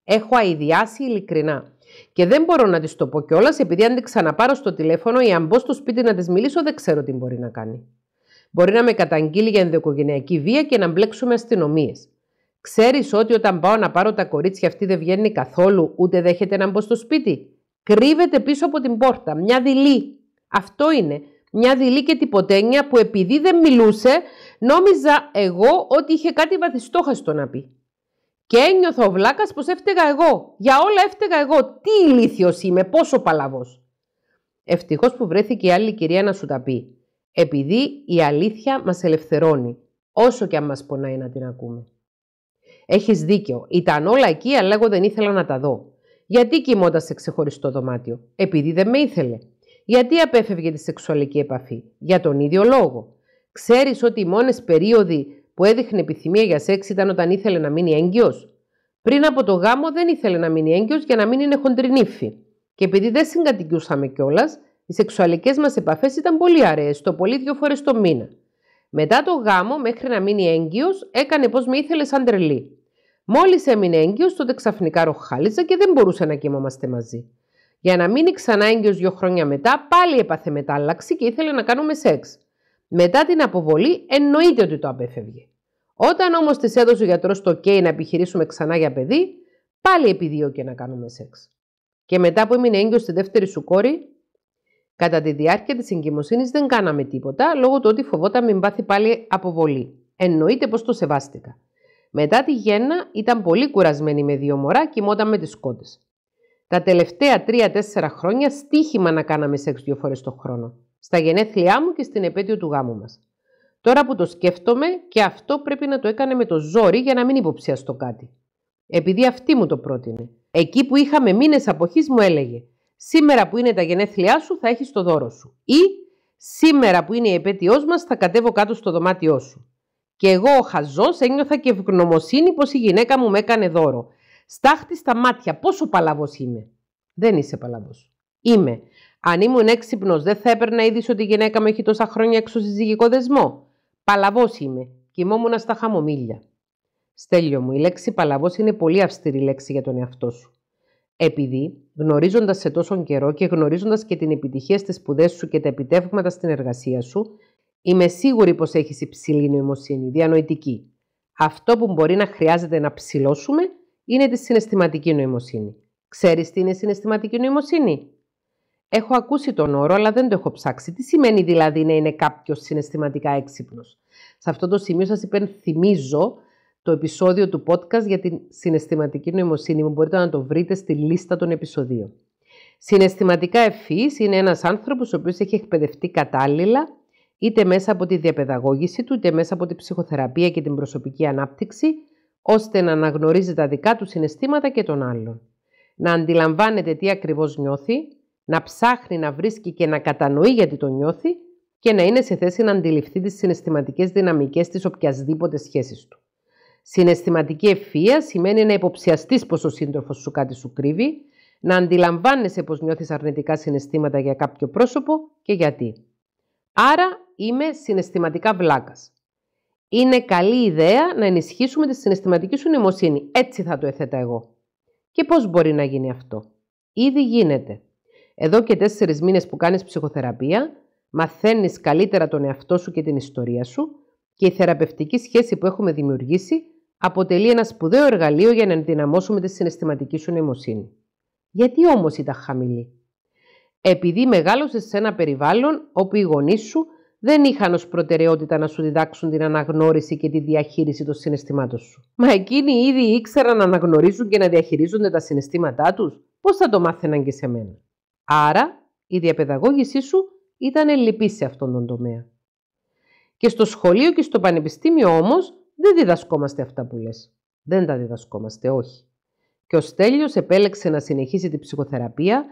Έχω αειδιάσει ειλικρινά. Και δεν μπορώ να της το πω κιόλας, επειδή αν την ξαναπάρω στο τηλέφωνο ή αν μπω στο σπίτι να της μιλήσω, δεν ξέρω τι μπορεί να κάνει. Μπορεί να με καταγγείλει για ενδοοικογενειακή βία και να μπλέξουμε αστυνομίες. Ξέρεις ότι όταν πάω να πάρω τα κορίτσια αυτή δεν βγαίνει καθόλου, ούτε δέχεται να μπω στο σπίτι. Κρύβεται πίσω από την πόρτα, μια δειλή. Αυτό είναι. Μια δειλή και τυποτένια που επειδή δεν μιλούσε, νόμιζα εγώ ότι είχε κάτι βαθιστόχαστο να πει. Και ένιωθα ο βλάκας πως έφταιγα εγώ. Για όλα έφταιγα εγώ. Τι ηλίθιος είμαι, πόσο παλαβός. Ευτυχώς που βρέθηκε η άλλη κυρία να σου τα πει. Επειδή η αλήθεια μας ελευθερώνει, όσο και αν μας πονάει να την ακούμε. Έχεις δίκιο. Ήταν όλα εκεί, αλλά εγώ δεν ήθελα να τα δω. Γιατί κοιμώντας σε ξεχωριστό δωμάτιο. Επειδή δεν με ήθελε. Γιατί απέφευγε τη σεξουαλική επαφή. Για τον ίδιο λόγο. Ξέρεις ότι οι μόνες περίοδοι που έδειχνε επιθυμία για σεξ ήταν όταν ήθελε να μείνει έγκυος. Πριν από το γάμο δεν ήθελε να μείνει έγκυος για να μην είναι χοντρινήφη. Και επειδή δεν συγκατοικούσαμε κιόλας, οι σεξουαλικές μας επαφές ήταν πολύ αραιές, το πολύ δύο φορές το μήνα. Μετά το γάμο, μέχρι να μείνει έγκυος, έκανε πω με ήθελε σαν τρελή. Μόλις έμεινε έγκυος, τότε ξαφνικά ροχάλιζα και δεν μπορούσε να κοιμόμαστε μαζί. Για να μείνει ξανά έγκυος δύο χρόνια μετά, πάλι έπαθε μετάλλαξη και ήθελε να κάνουμε σεξ. Μετά την αποβολή, εννοείται ότι το απέφευγε. Όταν όμως της έδωσε ο γιατρός το OK να επιχειρήσουμε ξανά για παιδί, πάλι επιδιώκε να κάνουμε σεξ. Και μετά που έμεινε έγκυος στη δεύτερη σου κόρη, Κατά τη διάρκεια της εγκυμοσύνης δεν κάναμε τίποτα λόγω του ότι φοβόταν μην πάθει πάλι αποβολή. Εννοείται πως το σεβάστηκα. Μετά τη γέννα ήταν πολύ κουρασμένη με δύο μωρά, κοιμόταν με τις κότε. Τα τελευταια τρια 3-4 χρόνια στοίχημα να κάναμε σεξ δύο φορές το χρόνο. Στα γενέθλιά μου και στην επέτειο του γάμου μας. Τώρα που το σκέφτομαι, και αυτό πρέπει να το έκανε με το ζόρι για να μην υποψιαστώ κάτι. Επειδή αυτή μου το πρότεινε. Εκεί που είχαμε μήνες αποχής μου έλεγε: Σήμερα που είναι τα γενέθλιά σου θα έχεις το δώρο σου. Ή σήμερα που είναι η επέτειός μας θα κατέβω κάτω στο δωμάτιό σου. Και εγώ ο χαζός ένιωθα και ευγνωμοσύνη πως η γυναίκα μου με έκανε δώρο. Στάχτη στα μάτια, πόσο παλαβός είμαι. Δεν είσαι παλαβός. Είμαι. Αν ήμουν έξυπνος, δεν θα έπαιρνα είδηση ότι η γυναίκα μου έχει τόσα χρόνια εξωσυζυγικό δεσμό. Παλαβός είμαι. Κοιμόμουν στα χαμομίλια. Στέλιο μου, η λέξη παλαβός είναι πολύ αυστηρή λέξη για τον εαυτό σου. Επειδή, γνωρίζοντας σε τόσον καιρό και γνωρίζοντας και την επιτυχία στις σπουδές σου και τα επιτεύγματα στην εργασία σου, είμαι σίγουρη πως έχεις υψηλή νοημοσύνη, διανοητική. Αυτό που μπορεί να χρειάζεται να ψηλώσουμε είναι τη συναισθηματική νοημοσύνη. Ξέρεις τι είναι συναισθηματική νοημοσύνη. Έχω ακούσει τον όρο, αλλά δεν το έχω ψάξει. Τι σημαίνει δηλαδή να είναι κάποιος συναισθηματικά έξυπνος. Σε αυτό το σημείο σας υπενθυμίζω το επεισόδιο του podcast για την συναισθηματική νοημοσύνη μου. Μπορείτε να το βρείτε στη λίστα των επεισοδίων. Συναισθηματικά ευφύης είναι ένας άνθρωπος ο οποίος έχει εκπαιδευτεί κατάλληλα είτε μέσα από τη διαπαιδαγώγηση του, είτε μέσα από τη ψυχοθεραπεία και την προσωπική ανάπτυξη, ώστε να αναγνωρίζει τα δικά του συναισθήματα και των άλλων. Να αντιλαμβάνεται τι ακριβώς νιώθει, να ψάχνει να βρίσκει και να κατανοεί γιατί το νιώθει και να είναι σε θέση να αντιληφθεί τις συναισθηματικές δυναμικές της οποιασδήποτε σχέσης του. Συναισθηματική ευφία σημαίνει να υποψιαστείς πως ο σύντροφος σου κάτι σου κρύβει, να αντιλαμβάνεσαι πως νιώθεις αρνητικά συναισθήματα για κάποιο πρόσωπο και γιατί. Άρα είμαι συναισθηματικά βλάκας. Είναι καλή ιδέα να ενισχύσουμε τη συναισθηματική σου νοημοσύνη. Έτσι θα το έθετα εγώ. Και πώς μπορεί να γίνει αυτό. Ήδη γίνεται. Εδώ και τέσσερις μήνες που κάνεις ψυχοθεραπεία, μαθαίνεις καλύτερα τον εαυτό σου και την ιστορία σου και η θεραπευτική σχέση που έχουμε δημιουργήσει αποτελεί ένα σπουδαίο εργαλείο για να ενδυναμώσουμε τη συναισθηματική σου νοημοσύνη. Γιατί όμως ήταν χαμηλή. Επειδή μεγάλωσες σε ένα περιβάλλον όπου οι γονείς σου δεν είχαν ως προτεραιότητα να σου διδάξουν την αναγνώριση και τη διαχείριση των συναισθημάτων σου. Μα εκείνοι ήδη ήξεραν να αναγνωρίζουν και να διαχειρίζονται τα συναισθήματά τους. Πώς θα το μάθαιναν και σε μένα. Άρα η διαπαιδαγώγησή σου ήταν λυπή σε αυτόν τον τομέα. Και στο σχολείο και στο πανεπιστήμιο όμως δεν διδασκόμαστε αυτά που λες. Δεν τα διδασκόμαστε, όχι. Και ο Στέλιος επέλεξε να συνεχίσει την ψυχοθεραπεία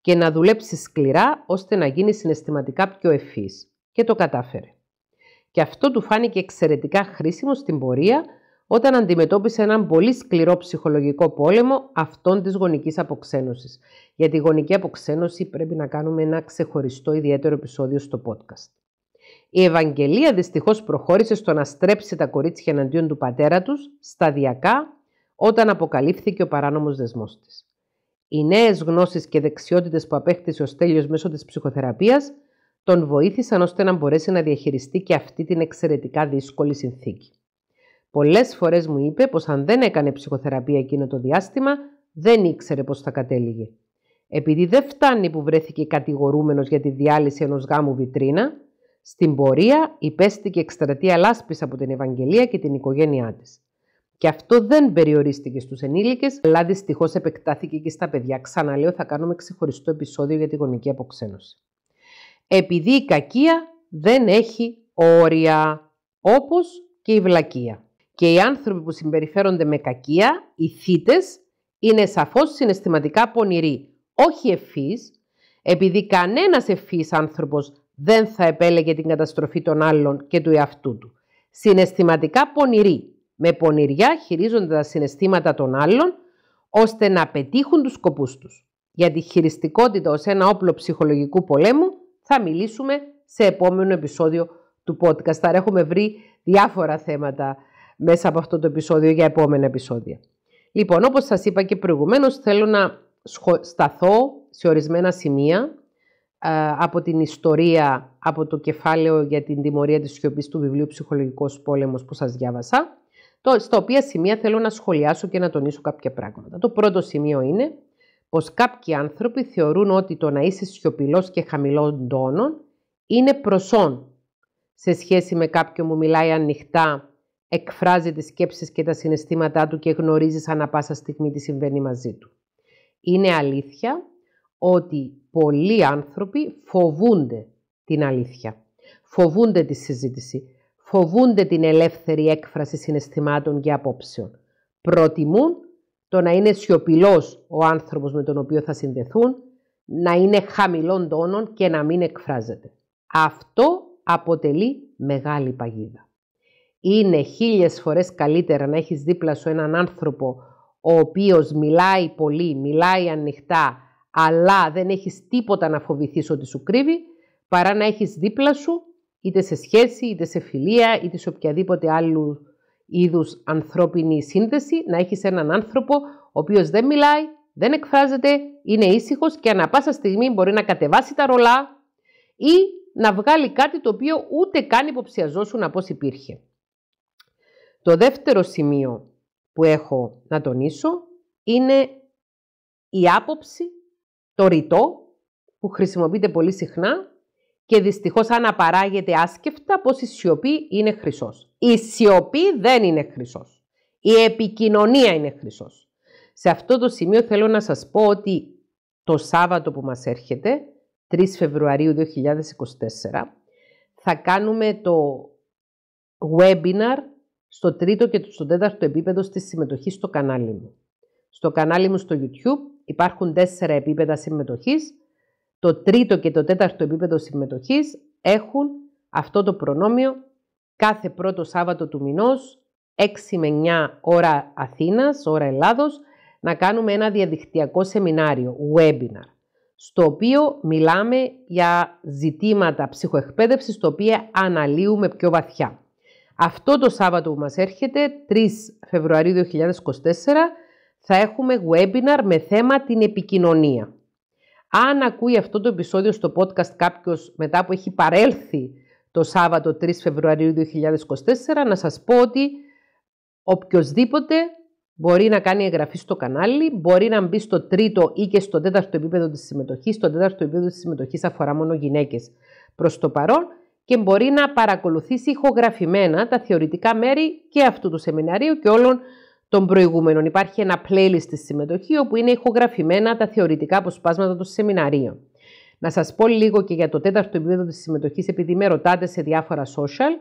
και να δουλέψει σκληρά ώστε να γίνει συναισθηματικά πιο ευφύς. Και το κατάφερε. Και αυτό του φάνηκε εξαιρετικά χρήσιμο στην πορεία όταν αντιμετώπισε έναν πολύ σκληρό ψυχολογικό πόλεμο αυτών της γονικής αποξένωσης. Για τη γονική αποξένωση πρέπει να κάνουμε ένα ξεχωριστό ιδιαίτερο επεισόδιο στο podcast. Η Ευαγγελία δυστυχώς προχώρησε στο να στρέψει τα κορίτσια εναντίον του πατέρα τους, σταδιακά όταν αποκαλύφθηκε ο παράνομος δεσμός της. Οι νέες γνώσεις και δεξιότητες που απέκτησε ο Στέλιος μέσω της ψυχοθεραπείας τον βοήθησαν ώστε να μπορέσει να διαχειριστεί και αυτή την εξαιρετικά δύσκολη συνθήκη. Πολλές φορές μου είπε πως αν δεν έκανε ψυχοθεραπεία εκείνο το διάστημα, δεν ήξερε πως θα κατέληγε. Επειδή δεν φτάνει που βρέθηκε κατηγορούμενος για τη διάλυση ενός γάμου βιτρίνα, στην πορεία υπέστηκε εκστρατεία λάσπης από την Ευαγγελία και την οικογένειά της. Και αυτό δεν περιορίστηκε στους ενήλικες, αλλά δυστυχώς επεκτάθηκε και στα παιδιά. Ξαναλέω, θα κάνουμε ξεχωριστό επεισόδιο για τη γονική αποξένωση. Επειδή η κακία δεν έχει όρια, όπως και η βλακεία. Και οι άνθρωποι που συμπεριφέρονται με κακία, οι θήτες, είναι σαφώς συναισθηματικά πονηροί, όχι ευφύς, επειδή κανένας ευφύς άνθρωπος δεν θα επέλεγε την καταστροφή των άλλων και του εαυτού του. Συναισθηματικά πονηρή, με πονηριά χειρίζονται τα συναισθήματα των άλλων, ώστε να πετύχουν τους σκοπούς τους. Για τη χειριστικότητα ως ένα όπλο ψυχολογικού πολέμου θα μιλήσουμε σε επόμενο επεισόδιο του podcast. Άρα έχουμε βρει διάφορα θέματα μέσα από αυτό το επεισόδιο για επόμενα επεισόδια. Λοιπόν, όπως σας είπα και προηγουμένως, θέλω να σταθώ σε ορισμένα σημεία ε, από την ιστορία, από το κεφάλαιο για την τιμωρία της σιωπής του βιβλίου «Ψυχολογικός πόλεμος» που σας διάβασα, το, στα οποία σημεία θέλω να σχολιάσω και να τονίσω κάποια πράγματα. Το πρώτο σημείο είναι πως κάποιοι άνθρωποι θεωρούν ότι το να είσαι σιωπηλός και χαμηλών τόνων είναι προσόν σε σχέση με κάποιον που μιλάει ανοιχτά, εκφράζει τις σκέψεις και τα συναισθήματά του και γνωρίζεις ανά πάσα στιγμή τι συμβαίνει μαζί του. Είναι αλήθεια ότι πολλοί άνθρωποι φοβούνται την αλήθεια. Φοβούνται τη συζήτηση. Φοβούνται την ελεύθερη έκφραση συναισθημάτων και απόψεων. Προτιμούν το να είναι σιωπηλός ο άνθρωπος με τον οποίο θα συνδεθούν, να είναι χαμηλών τόνων και να μην εκφράζεται. Αυτό αποτελεί μεγάλη παγίδα. Είναι χίλιες φορές καλύτερα να έχεις δίπλα σου έναν άνθρωπο ο οποίος μιλάει πολύ, μιλάει ανοιχτά, αλλά δεν έχεις τίποτα να φοβηθείς ότι σου κρύβει, παρά να έχεις δίπλα σου, είτε σε σχέση, είτε σε φιλία, είτε σε οποιαδήποτε άλλου είδους ανθρώπινη σύνδεση, να έχεις έναν άνθρωπο ο οποίος δεν μιλάει, δεν εκφράζεται, είναι ήσυχος και ανα πάσα στιγμή μπορεί να κατεβάσει τα ρολά ή να βγάλει κάτι το οποίο ούτε καν υποψιαζόσουν από υπήρχε. Το δεύτερο σημείο που έχω να τονίσω είναι η άποψη το ρητό που χρησιμοποιείται πολύ συχνά και δυστυχώς αναπαράγεται άσκεφτα πως η σιωπή είναι χρυσός. Η σιωπή δεν είναι χρυσός. Η επικοινωνία είναι χρυσός. Σε αυτό το σημείο θέλω να σας πω ότι το Σάββατο που μας έρχεται, 3 Φεβρουαρίου 2024, θα κάνουμε το webinar στο τρίτο και στο τέταρτο επίπεδο στη συμμετοχή στο κανάλι μου. Στο κανάλι μου στο YouTube Υπάρχουν τέσσερα επίπεδα συμμετοχής. Το τρίτο και το τέταρτο επίπεδο συμμετοχής έχουν αυτό το προνόμιο κάθε πρώτο Σάββατο του μηνός, 6 με 9 ώρα Αθήνας, ώρα Ελλάδος, να κάνουμε ένα διαδικτυακό σεμινάριο, webinar, στο οποίο μιλάμε για ζητήματα ψυχοεκπαίδευσης, τα οποία αναλύουμε πιο βαθιά. Αυτό το Σάββατο που μας έρχεται, 3 Φεβρουαρίου 2024, θα έχουμε webinar με θέμα την επικοινωνία. Αν ακούει αυτό το επεισόδιο στο podcast κάποιος μετά που έχει παρέλθει το Σάββατο 3 Φεβρουαρίου 2024, να σας πω ότι οποιοδήποτε μπορεί να κάνει εγγραφή στο κανάλι, μπορεί να μπει στο τρίτο ή και στο τέταρτο επίπεδο της συμμετοχής. στο τέταρτο επίπεδο της συμμετοχής αφορά μόνο γυναίκες προς το παρόν και μπορεί να παρακολουθήσει ηχογραφημένα τα θεωρητικά μέρη και αυτού του σεμιναρίου και όλων των προηγούμενων. Υπάρχει ένα playlist στη συμμετοχή όπου είναι ηχογραφημένα τα θεωρητικά αποσπάσματα των σεμιναρίων. Να σας πω λίγο και για το τέταρτο επίπεδο της συμμετοχής, επειδή με ρωτάτε σε διάφορα social.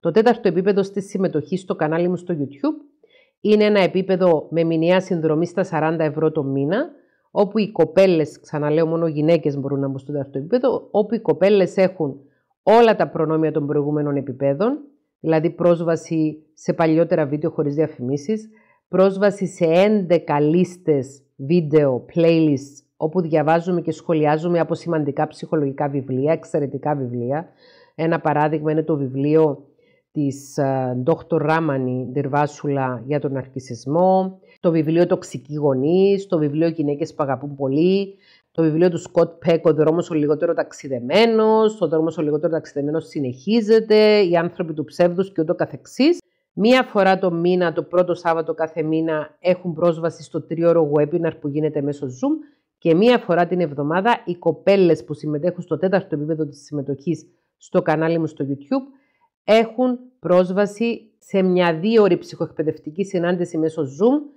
Το τέταρτο επίπεδο στη συμμετοχή στο κανάλι μου στο YouTube είναι ένα επίπεδο με μηνιαία συνδρομή στα 40 ευρώ το μήνα, όπου οι κοπέλες, ξαναλέω μόνο γυναίκες μπορούν να μπουν στο τέταρτο επίπεδο, όπου οι κοπέλες έχουν όλα τα προνόμια των προηγούμενων επίπεδων, δηλαδή πρόσβαση σε παλιότερα βίντεο χωρίς διαφημίσεις πρόσβαση σε 11 λίστες βίντεο, playlists, όπου διαβάζουμε και σχολιάζουμε από σημαντικά ψυχολογικά βιβλία, εξαιρετικά βιβλία. Ένα παράδειγμα είναι το βιβλίο της ε, Dr. Ramani Ντερβάσουλα για τον αρκισισμό, το βιβλίο «Τοξικοί γονείς», το βιβλίο «Γυναίκες που αγαπούν πολύ», το βιβλίο του Σκοτ Πέκ, Ο δρόμος ο λιγότερο ταξιδεμένος, Ο δρόμος ο λιγότερο ταξιδεμένος συνεχίζεται, Οι άνθρωποι του ψεύδους και ούτω καθεξής. Μία φορά το μήνα, το πρώτο Σάββατο κάθε μήνα, έχουν πρόσβαση στο τριώρο webinar που γίνεται μέσω Zoom και μία φορά την εβδομάδα οι κοπέλες που συμμετέχουν στο τέταρτο επίπεδο της συμμετοχής στο κανάλι μου στο YouTube έχουν πρόσβαση σε μια δίωρη ψυχοεκπαιδευτική συνάντηση μέσω Zoom.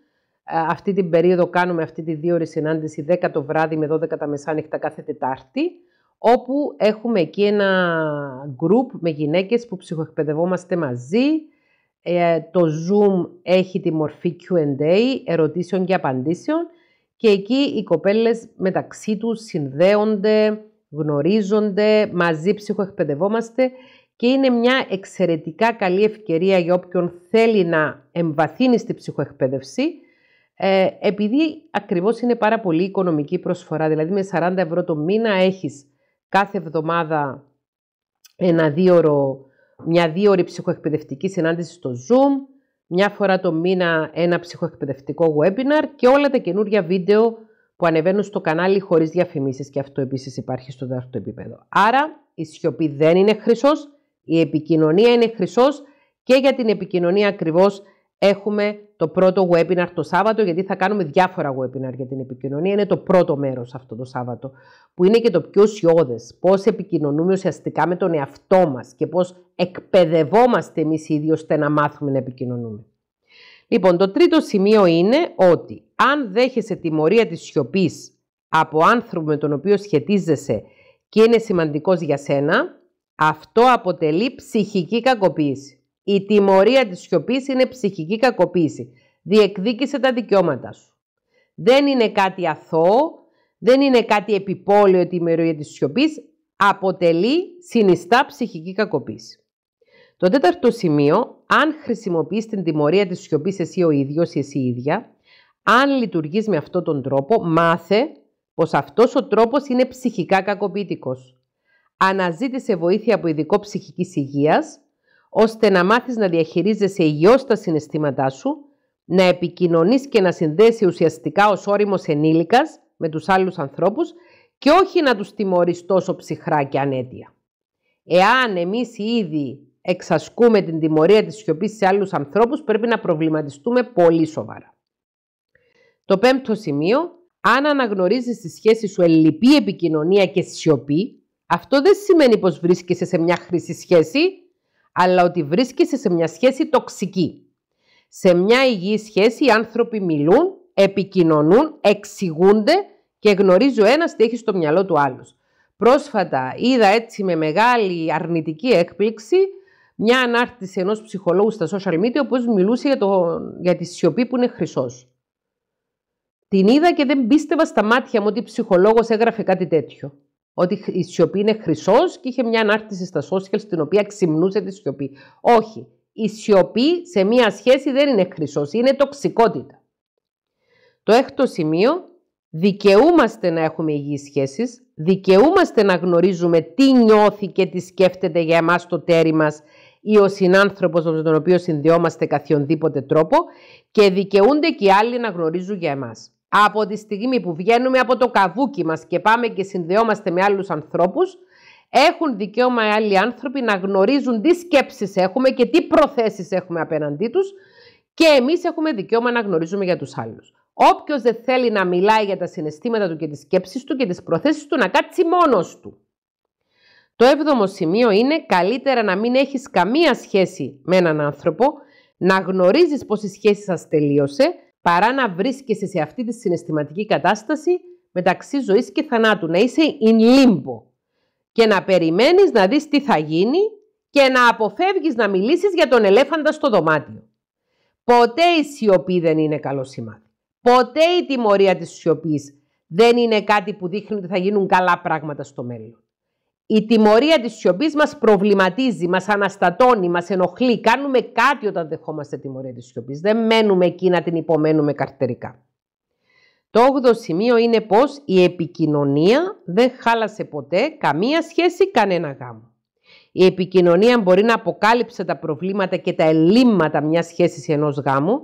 Ε, αυτή την περίοδο κάνουμε αυτή τη ώρη συνάντηση 10 το βράδυ με 12 τα μεσάνυχτα κάθε Τετάρτη, όπου έχουμε εκεί ένα group με γυναίκες που ψυχοεκπαιδευόμαστε μαζί, ε, το Zoom έχει τη μορφή Q&A, ερωτήσεων και απαντήσεων και εκεί οι κοπέλες μεταξύ τους συνδέονται, γνωρίζονται, μαζί ψυχοεκπαιδευόμαστε και είναι μια εξαιρετικά καλή ευκαιρία για όποιον θέλει να εμβαθύνει στη ψυχοεκπαίδευση ε, επειδή ακριβώς είναι πάρα πολύ οικονομική προσφορά. Δηλαδή με 40 ευρώ το μήνα έχεις κάθε εβδομάδα ένα δύο μια δύο ψυχοεκπαιδευτική συνάντηση στο Zoom, μια φορά το μήνα ένα ψυχοεκπαιδευτικό webinar και όλα τα καινούργια βίντεο που ανεβαίνουν στο κανάλι χωρίς διαφημίσεις και αυτό επίσης υπάρχει στο δεύτερο επίπεδο. Άρα η σιωπή δεν είναι χρυσός, η επικοινωνία είναι χρυσός και για την επικοινωνία ακριβώς Έχουμε το πρώτο webinar το Σάββατο, γιατί θα κάνουμε διάφορα webinar για την επικοινωνία. Είναι το πρώτο μέρος αυτό το Σάββατο, που είναι και το πιο ουσιώδες. Πώς επικοινωνούμε ουσιαστικά με τον εαυτό μας και πώς εκπαιδευόμαστε εμείς οι ίδιοι ώστε να μάθουμε να επικοινωνούμε. Λοιπόν, το τρίτο σημείο είναι ότι αν δέχεσαι τιμωρία της σιωπής από άνθρωπο με τον οποίο σχετίζεσαι και είναι σημαντικός για σένα, αυτό αποτελεί ψυχική κακοποίηση. Η τιμωρία της σιωπής είναι ψυχική κακοποίηση. Διεκδίκησε τα δικαιώματα σου. Δεν είναι κάτι αθώο, δεν είναι κάτι επιπόλαιο η τιμωρία της σιωπη Αποτελεί συνιστά ψυχική κακοποίηση. Το τέταρτο σημείο, αν χρησιμοποιείς την τιμωρία της μάθε εσύ ο ίδιος ή εσύ ίδια, αν λειτουργείς με αυτόν τον τρόπο, μάθε πως αυτός ο τρόπος είναι ψυχικά κακοποιητικός. Αναζήτησε βοήθεια από ειδικό ψυχικής υγείας ώστε να μάθεις να διαχειρίζεσαι υγιώς τα συναισθήματά σου, να επικοινωνείς και να συνδέσει ουσιαστικά ως όριμος ενήλικας με τους άλλους ανθρώπους και όχι να τους τιμωρείς τόσο ψυχρά και ανέτεια. Εάν εμείς ήδη εξασκούμε την τιμωρία της σιωπής σε άλλους ανθρώπους, πρέπει να προβληματιστούμε πολύ σοβαρά. Το πέμπτο σημείο, αν αναγνωρίζεις τη σχέση σου ελληπή επικοινωνία και σιωπή, αυτό δεν σημαίνει πως βρίσκεσαι σε μια χρήση σχέση, αλλά ότι βρίσκεσαι σε μια σχέση τοξική. Σε μια υγιή σχέση οι άνθρωποι μιλούν, επικοινωνούν, εξηγούνται και γνωρίζει ο ένας τι έχει στο μυαλό του άλλου. Πρόσφατα είδα έτσι με μεγάλη αρνητική έκπληξη μια ανάρτηση ενός ψυχολόγου στα social media, που μιλούσε για, το, για τη σιωπή που είναι χρυσός. Την είδα και δεν πίστευα στα μάτια μου ότι ψυχολόγος έγραφε κάτι τέτοιο ότι η σιωπή είναι χρυσός και είχε μια ανάρτηση στα social στην οποία ξυμνούσε τη σιωπή. Όχι. Η σιωπή σε μια σχέση δεν είναι χρυσός, είναι τοξικότητα. Το έκτο σημείο, δικαιούμαστε να έχουμε υγιείς σχέσεις, δικαιούμαστε να γνωρίζουμε τι νιώθει και τι σκέφτεται για εμάς το τέρι μας ή ο συνάνθρωπος με τον οποίο συνδυόμαστε καθιονδήποτε τρόπο και δικαιούνται και οι άλλοι να γνωρίζουν για εμάς από τη στιγμή που βγαίνουμε από το καβούκι μας και πάμε και συνδεόμαστε με άλλους ανθρώπους, έχουν δικαίωμα οι άλλοι άνθρωποι να γνωρίζουν τι σκέψεις έχουμε και τι προθέσεις έχουμε απέναντί τους και εμείς έχουμε δικαίωμα να γνωρίζουμε για τους άλλους. Όποιος δεν θέλει να μιλάει για τα συναισθήματα του και τις σκέψεις του και τις προθέσεις του να κάτσει μόνος του. Το έβδομο σημείο είναι καλύτερα να μην έχεις καμία σχέση με έναν άνθρωπο, να γνωρίζεις πως η σχέση σας τελείωσε, παρά να βρίσκεσαι σε αυτή τη συναισθηματική κατάσταση μεταξύ ζωής και θανάτου, να είσαι in limbo και να περιμένεις να δεις τι θα γίνει και να αποφεύγεις να μιλήσεις για τον ελέφαντα στο δωμάτιο. Ποτέ η σιωπή δεν είναι καλό σημάδι. Ποτέ η τιμωρία της σιωπής δεν είναι κάτι που δείχνει ότι θα γίνουν καλά πράγματα στο μέλλον. Η τιμωρία της σιωπής μας προβληματίζει, μας αναστατώνει, μας ενοχλεί. Κάνουμε κάτι όταν δεχόμαστε τιμωρία της σιωπής. Δεν μένουμε εκεί να την υπομένουμε καρτερικά. Το 8ο σημείο είναι πως η επικοινωνία δεν χάλασε ποτέ καμία σχέση, κανένα γάμο. Η επικοινωνία μπορεί να αποκάλυψε τα προβλήματα και τα ελλείμματα μιας σχέσης ενός γάμου,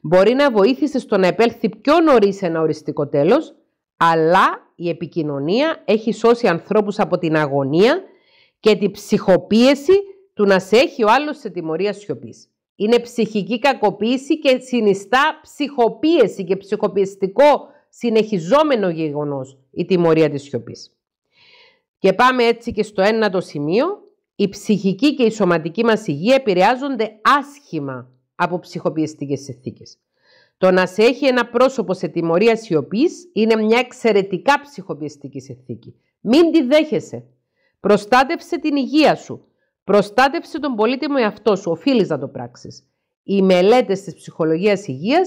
μπορεί να βοήθησε στο να επέλθει πιο νωρίς ένα οριστικό τέλος, αλλά η επικοινωνία έχει σώσει ανθρώπους από την αγωνία και την ψυχοποίηση του να σε έχει ο άλλος σε τιμωρία σιωπής. Είναι ψυχική κακοποίηση και συνιστά ψυχοποίηση και ψυχοπιεστικό συνεχιζόμενο γεγονός η τιμωρία της σιωπής. Και πάμε έτσι και στο ένατο σημείο. Η ψυχική και η σωματική μας υγεία επηρεάζονται άσχημα από ψυχοπιεστικές συνθήκες. Το να σε έχει ένα πρόσωπο σε τιμωρία σιωπής είναι μια εξαιρετικά ψυχοπιεστική συνθήκη. Μην τη δέχεσαι. Προστάτευσε την υγεία σου. Προστάτευσε τον πολύτιμο εαυτό σου. Οφείλεις να το πράξεις. Οι μελέτες της ψυχολογίας υγείας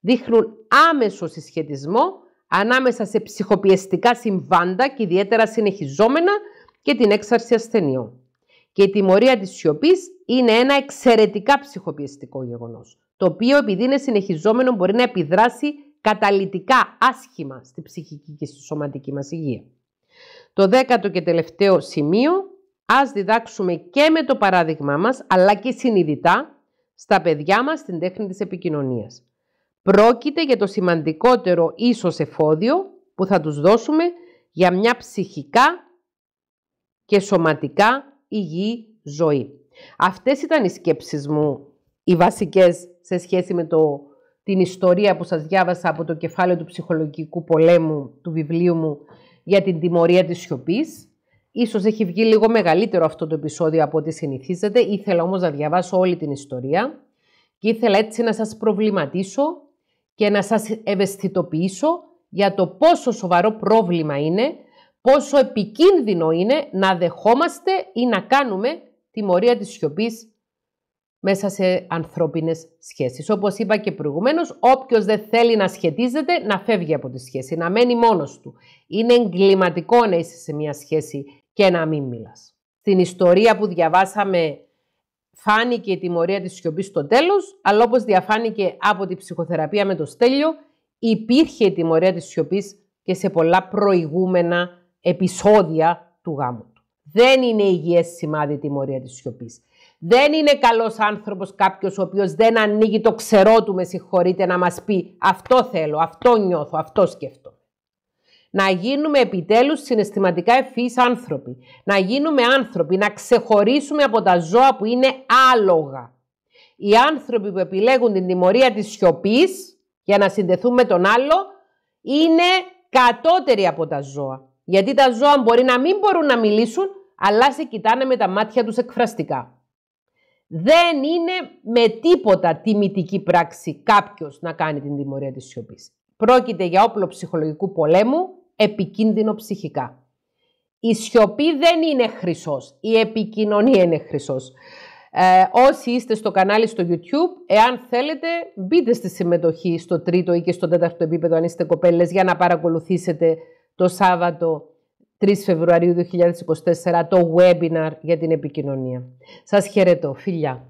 δείχνουν άμεσο συσχετισμό ανάμεσα σε ψυχοπιεστικά συμβάντα και ιδιαίτερα συνεχιζόμενα και την έξαρση ασθενειών. Και η τιμωρία της σιωπής είναι ένα εξαιρετικά ψυχοπιεστικό γεγονός το οποίο επειδή είναι συνεχιζόμενο μπορεί να επιδράσει καταλυτικά άσχημα στη ψυχική και στη σωματική μας υγεία. Το δέκατο και τελευταίο σημείο, ας διδάξουμε και με το παράδειγμά μας, αλλά και συνειδητά, στα παιδιά μας την τέχνη της επικοινωνίας. Πρόκειται για το σημαντικότερο ίσως εφόδιο που θα τους δώσουμε για μια ψυχικά και σωματικά υγιή ζωή. Αυτές ήταν οι σκέψεις μου οι βασικές σε σχέση με το, την ιστορία που σας διάβασα από το κεφάλαιο του ψυχολογικού πολέμου του βιβλίου μου για την τιμωρία της σιωπής. Ίσως έχει βγει λίγο μεγαλύτερο αυτό το επεισόδιο από ό,τι συνηθίζεται, Ήθελα όμως να διαβάσω όλη την ιστορία και ήθελα έτσι να σας προβληματίσω και να σας ευαισθητοποιήσω για το πόσο σοβαρό πρόβλημα είναι, πόσο επικίνδυνο είναι να δεχόμαστε ή να κάνουμε τιμωρία της σιωπής μέσα σε ανθρώπινες σχέσεις. Όπως είπα και προηγουμένως, όποιος δεν θέλει να σχετίζεται, να φεύγει από τη σχέση, να μένει μόνος του. Είναι εγκληματικό να είσαι σε μια σχέση και να μην μιλάς. Στην ιστορία που διαβάσαμε φάνηκε η τιμωρία της σιωπη στο τέλος, αλλά όπως διαφάνηκε από τη ψυχοθεραπεία με το στέλιο, υπήρχε η τιμωρία της σιωπη και σε πολλά προηγούμενα επεισόδια του γάμου του. Δεν είναι υγιές σημάδι η τιμωρία της σιωπής. Δεν είναι καλός άνθρωπος κάποιος ο οποίος δεν ανοίγει το ξερό του, με συγχωρείτε, να μας πει αυτό θέλω, αυτό νιώθω, αυτό σκέφτομαι. Να γίνουμε επιτέλους συναισθηματικά ευφύς άνθρωποι. Να γίνουμε άνθρωποι, να ξεχωρίσουμε από τα ζώα που είναι άλογα. Οι άνθρωποι που επιλέγουν την τιμωρία της σιωπής για να συνδεθούν με τον άλλο είναι κατώτεροι από τα ζώα. Γιατί τα ζώα μπορεί να μην μπορούν να μιλήσουν, αλλά σε κοιτάνε με τα μάτια τους εκφραστικά. Δεν είναι με τίποτα τιμητική πράξη κάποιος να κάνει την τιμωρία της σιωπής. Πρόκειται για όπλο ψυχολογικού πολέμου, επικίνδυνο ψυχικά. Η σιωπή δεν είναι χρυσός, η επικοινωνία είναι χρυσός. Ε, όσοι είστε στο κανάλι στο YouTube, εάν θέλετε, μπείτε στη συμμετοχή στο τρίτο ή και στο τέταρτο επίπεδο, αν είστε κοπέλες, για να παρακολουθήσετε το Σάββατο 3 Φεβρουαρίου 2024 το webinar για την επικοινωνία. Σας χαιρετώ. Φιλιά.